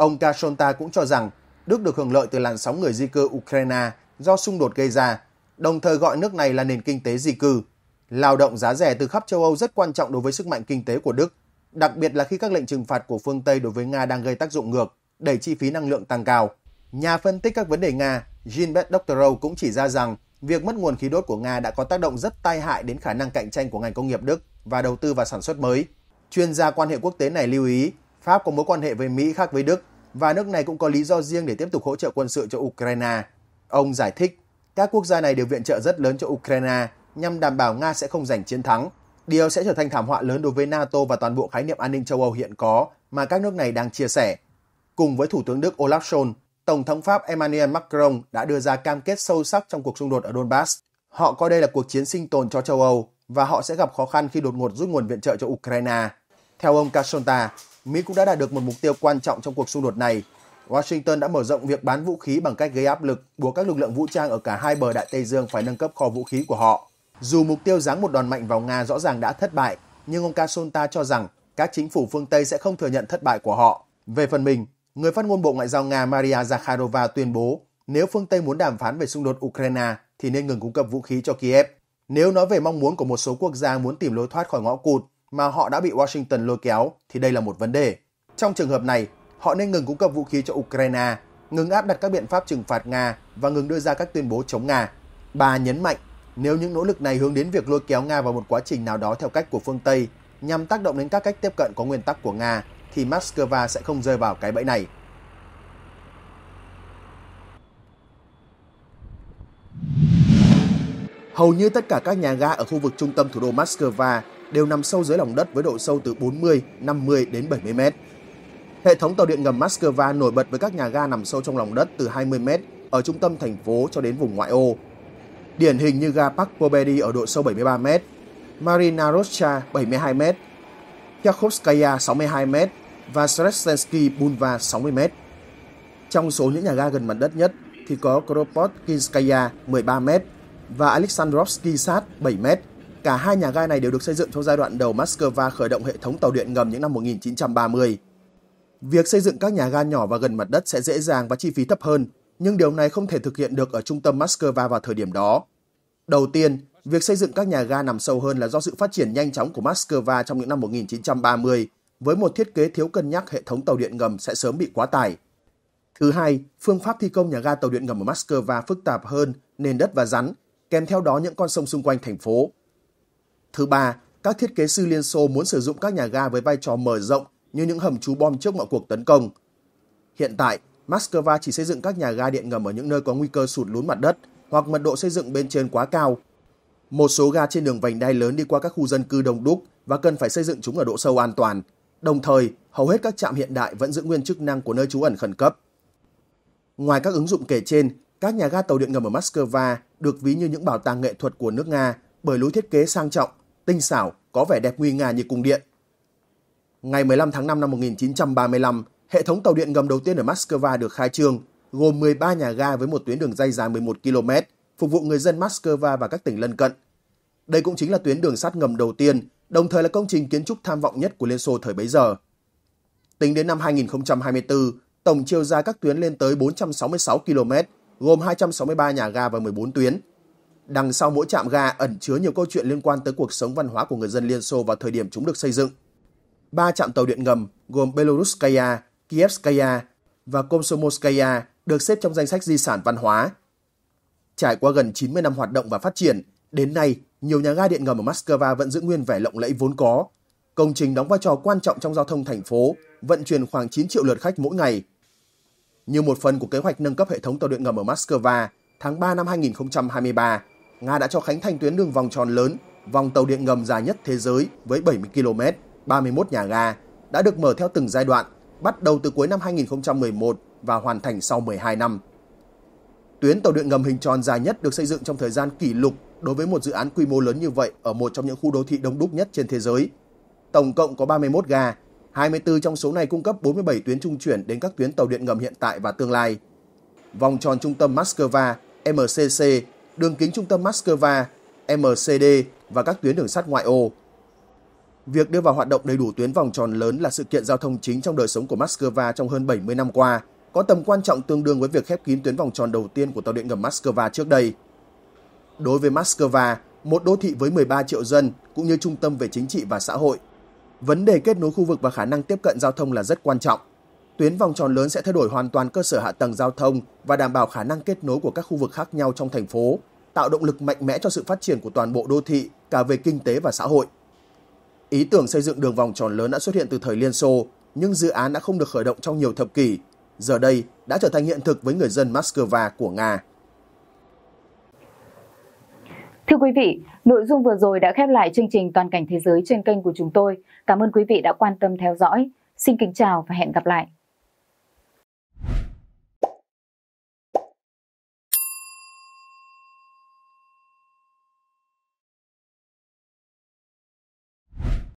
Ông Kashonta cũng cho rằng Đức được hưởng lợi từ làn sóng người di cư Ukraine do xung đột gây ra, đồng thời gọi nước này là nền kinh tế di cư. Lao động giá rẻ từ khắp châu Âu rất quan trọng đối với sức mạnh kinh tế của Đức, đặc biệt là khi các lệnh trừng phạt của phương Tây đối với Nga đang gây tác dụng ngược, đẩy chi phí năng lượng tăng cao. Nhà phân tích các vấn đề Nga, jean Gilbert Doctorow cũng chỉ ra rằng việc mất nguồn khí đốt của Nga đã có tác động rất tai hại đến khả năng cạnh tranh của ngành công nghiệp Đức và đầu tư vào sản xuất mới. Chuyên gia quan hệ quốc tế này lưu ý, Pháp có mối quan hệ với Mỹ khác với Đức và nước này cũng có lý do riêng để tiếp tục hỗ trợ quân sự cho Ukraine. Ông giải thích, các quốc gia này đều viện trợ rất lớn cho Ukraine nhằm đảm bảo Nga sẽ không giành chiến thắng. Điều sẽ trở thành thảm họa lớn đối với NATO và toàn bộ khái niệm an ninh châu Âu hiện có mà các nước này đang chia sẻ. Cùng với Thủ tướng Đức Olaf Scholz, Tổng thống Pháp Emmanuel Macron đã đưa ra cam kết sâu sắc trong cuộc xung đột ở Donbass. Họ coi đây là cuộc chiến sinh tồn cho châu Âu và họ sẽ gặp khó khăn khi đột ngột rút nguồn viện trợ cho Ukraine. Theo ông Kasonta, Mỹ cũng đã đạt được một mục tiêu quan trọng trong cuộc xung đột này. Washington đã mở rộng việc bán vũ khí bằng cách gây áp lực buộc các lực lượng vũ trang ở cả hai bờ Đại Tây Dương phải nâng cấp kho vũ khí của họ. Dù mục tiêu giáng một đòn mạnh vào Nga rõ ràng đã thất bại, nhưng ông Kasonta cho rằng các chính phủ phương Tây sẽ không thừa nhận thất bại của họ. Về phần mình, người phát ngôn Bộ Ngoại giao Nga Maria Zakharova tuyên bố nếu phương Tây muốn đàm phán về xung đột Ukraine thì nên ngừng cung cấp vũ khí cho Kiev. Nếu nói về mong muốn của một số quốc gia muốn tìm lối thoát khỏi ngõ cụt, mà họ đã bị Washington lôi kéo thì đây là một vấn đề. Trong trường hợp này, họ nên ngừng cung cấp vũ khí cho Ukraine, ngừng áp đặt các biện pháp trừng phạt Nga và ngừng đưa ra các tuyên bố chống Nga. Bà nhấn mạnh, nếu những nỗ lực này hướng đến việc lôi kéo Nga vào một quá trình nào đó theo cách của phương Tây nhằm tác động đến các cách tiếp cận có nguyên tắc của Nga, thì Moscow sẽ không rơi vào cái bẫy này. Hầu như tất cả các nhà ga ở khu vực trung tâm thủ đô Moscow đều nằm sâu dưới lòng đất với độ sâu từ 40, 50 đến 70 mét. Hệ thống tàu điện ngầm Moscow nổi bật với các nhà ga nằm sâu trong lòng đất từ 20 mét ở trung tâm thành phố cho đến vùng ngoại ô. Điển hình như ga Park Pobedy ở độ sâu 73 mét, Marina Rocha 72 mét, Yakovskaya 62 mét và Sresensky Bulvar 60 mét. Trong số những nhà ga gần mặt đất nhất thì có Kropotkinskaya 13 mét và Alexandrovsky Sat 7 mét Cả hai nhà ga này đều được xây dựng trong giai đoạn đầu Moscow khởi động hệ thống tàu điện ngầm những năm 1930. Việc xây dựng các nhà ga nhỏ và gần mặt đất sẽ dễ dàng và chi phí thấp hơn, nhưng điều này không thể thực hiện được ở trung tâm Moscow vào thời điểm đó. Đầu tiên, việc xây dựng các nhà ga nằm sâu hơn là do sự phát triển nhanh chóng của Moscow trong những năm 1930 với một thiết kế thiếu cân nhắc hệ thống tàu điện ngầm sẽ sớm bị quá tải. Thứ hai, phương pháp thi công nhà ga tàu điện ngầm ở Moscow phức tạp hơn, nền đất và rắn, kèm theo đó những con sông xung quanh thành phố. Thứ ba, các thiết kế sư Liên Xô muốn sử dụng các nhà ga với vai trò mở rộng như những hầm trú bom trước mọi cuộc tấn công. Hiện tại, Moscow chỉ xây dựng các nhà ga điện ngầm ở những nơi có nguy cơ sụt lún mặt đất hoặc mật độ xây dựng bên trên quá cao. Một số ga trên đường vành đai lớn đi qua các khu dân cư đông đúc và cần phải xây dựng chúng ở độ sâu an toàn. Đồng thời, hầu hết các trạm hiện đại vẫn giữ nguyên chức năng của nơi trú ẩn khẩn cấp. Ngoài các ứng dụng kể trên, các nhà ga tàu điện ngầm ở Moscow được ví như những bảo tàng nghệ thuật của nước Nga bởi lối thiết kế sang trọng, tinh xảo, có vẻ đẹp nguy nga như cung điện. Ngày 15 tháng 5 năm 1935, hệ thống tàu điện ngầm đầu tiên ở Moscow được khai trương, gồm 13 nhà ga với một tuyến đường dây dài 11 km, phục vụ người dân Moscow và các tỉnh lân cận. Đây cũng chính là tuyến đường sắt ngầm đầu tiên, đồng thời là công trình kiến trúc tham vọng nhất của Liên Xô thời bấy giờ. Tính đến năm 2024, tổng chiều dài các tuyến lên tới 466 km, gồm 263 nhà ga và 14 tuyến – Đằng sau mỗi trạm ga ẩn chứa nhiều câu chuyện liên quan tới cuộc sống văn hóa của người dân Liên Xô vào thời điểm chúng được xây dựng. Ba trạm tàu điện ngầm gồm Beloruskaya, Kievskaya và Komsomolskaya được xếp trong danh sách di sản văn hóa. Trải qua gần 90 năm hoạt động và phát triển, đến nay nhiều nhà ga điện ngầm ở Moscow vẫn giữ nguyên vẻ lộng lẫy vốn có. Công trình đóng vai trò quan trọng trong giao thông thành phố, vận chuyển khoảng 9 triệu lượt khách mỗi ngày. Như một phần của kế hoạch nâng cấp hệ thống tàu điện ngầm ở Moscow, tháng 3 năm 2023, Nga đã cho khánh thành tuyến đường vòng tròn lớn, vòng tàu điện ngầm dài nhất thế giới với 70 km, 31 nhà ga, đã được mở theo từng giai đoạn, bắt đầu từ cuối năm 2011 và hoàn thành sau 12 năm. Tuyến tàu điện ngầm hình tròn dài nhất được xây dựng trong thời gian kỷ lục đối với một dự án quy mô lớn như vậy ở một trong những khu đô thị đông đúc nhất trên thế giới. Tổng cộng có 31 ga, 24 trong số này cung cấp 47 tuyến trung chuyển đến các tuyến tàu điện ngầm hiện tại và tương lai. Vòng tròn trung tâm Moscow MCC đường kính trung tâm Moscow, MCD và các tuyến đường sắt ngoại ô. Việc đưa vào hoạt động đầy đủ tuyến vòng tròn lớn là sự kiện giao thông chính trong đời sống của Moscow trong hơn 70 năm qua, có tầm quan trọng tương đương với việc khép kín tuyến vòng tròn đầu tiên của tàu điện ngầm Moscow trước đây. Đối với Moscow, một đô thị với 13 triệu dân cũng như trung tâm về chính trị và xã hội, vấn đề kết nối khu vực và khả năng tiếp cận giao thông là rất quan trọng tuyến vòng tròn lớn sẽ thay đổi hoàn toàn cơ sở hạ tầng giao thông và đảm bảo khả năng kết nối của các khu vực khác nhau trong thành phố, tạo động lực mạnh mẽ cho sự phát triển của toàn bộ đô thị cả về kinh tế và xã hội. Ý tưởng xây dựng đường vòng tròn lớn đã xuất hiện từ thời Liên Xô, nhưng dự án đã không được khởi động trong nhiều thập kỷ. Giờ đây đã trở thành hiện thực với người dân Moscow của Nga. Thưa quý vị, nội dung vừa rồi đã khép lại chương trình Toàn cảnh Thế giới trên kênh của chúng tôi. Cảm ơn quý vị đã quan tâm theo dõi. Xin kính chào và hẹn gặp lại.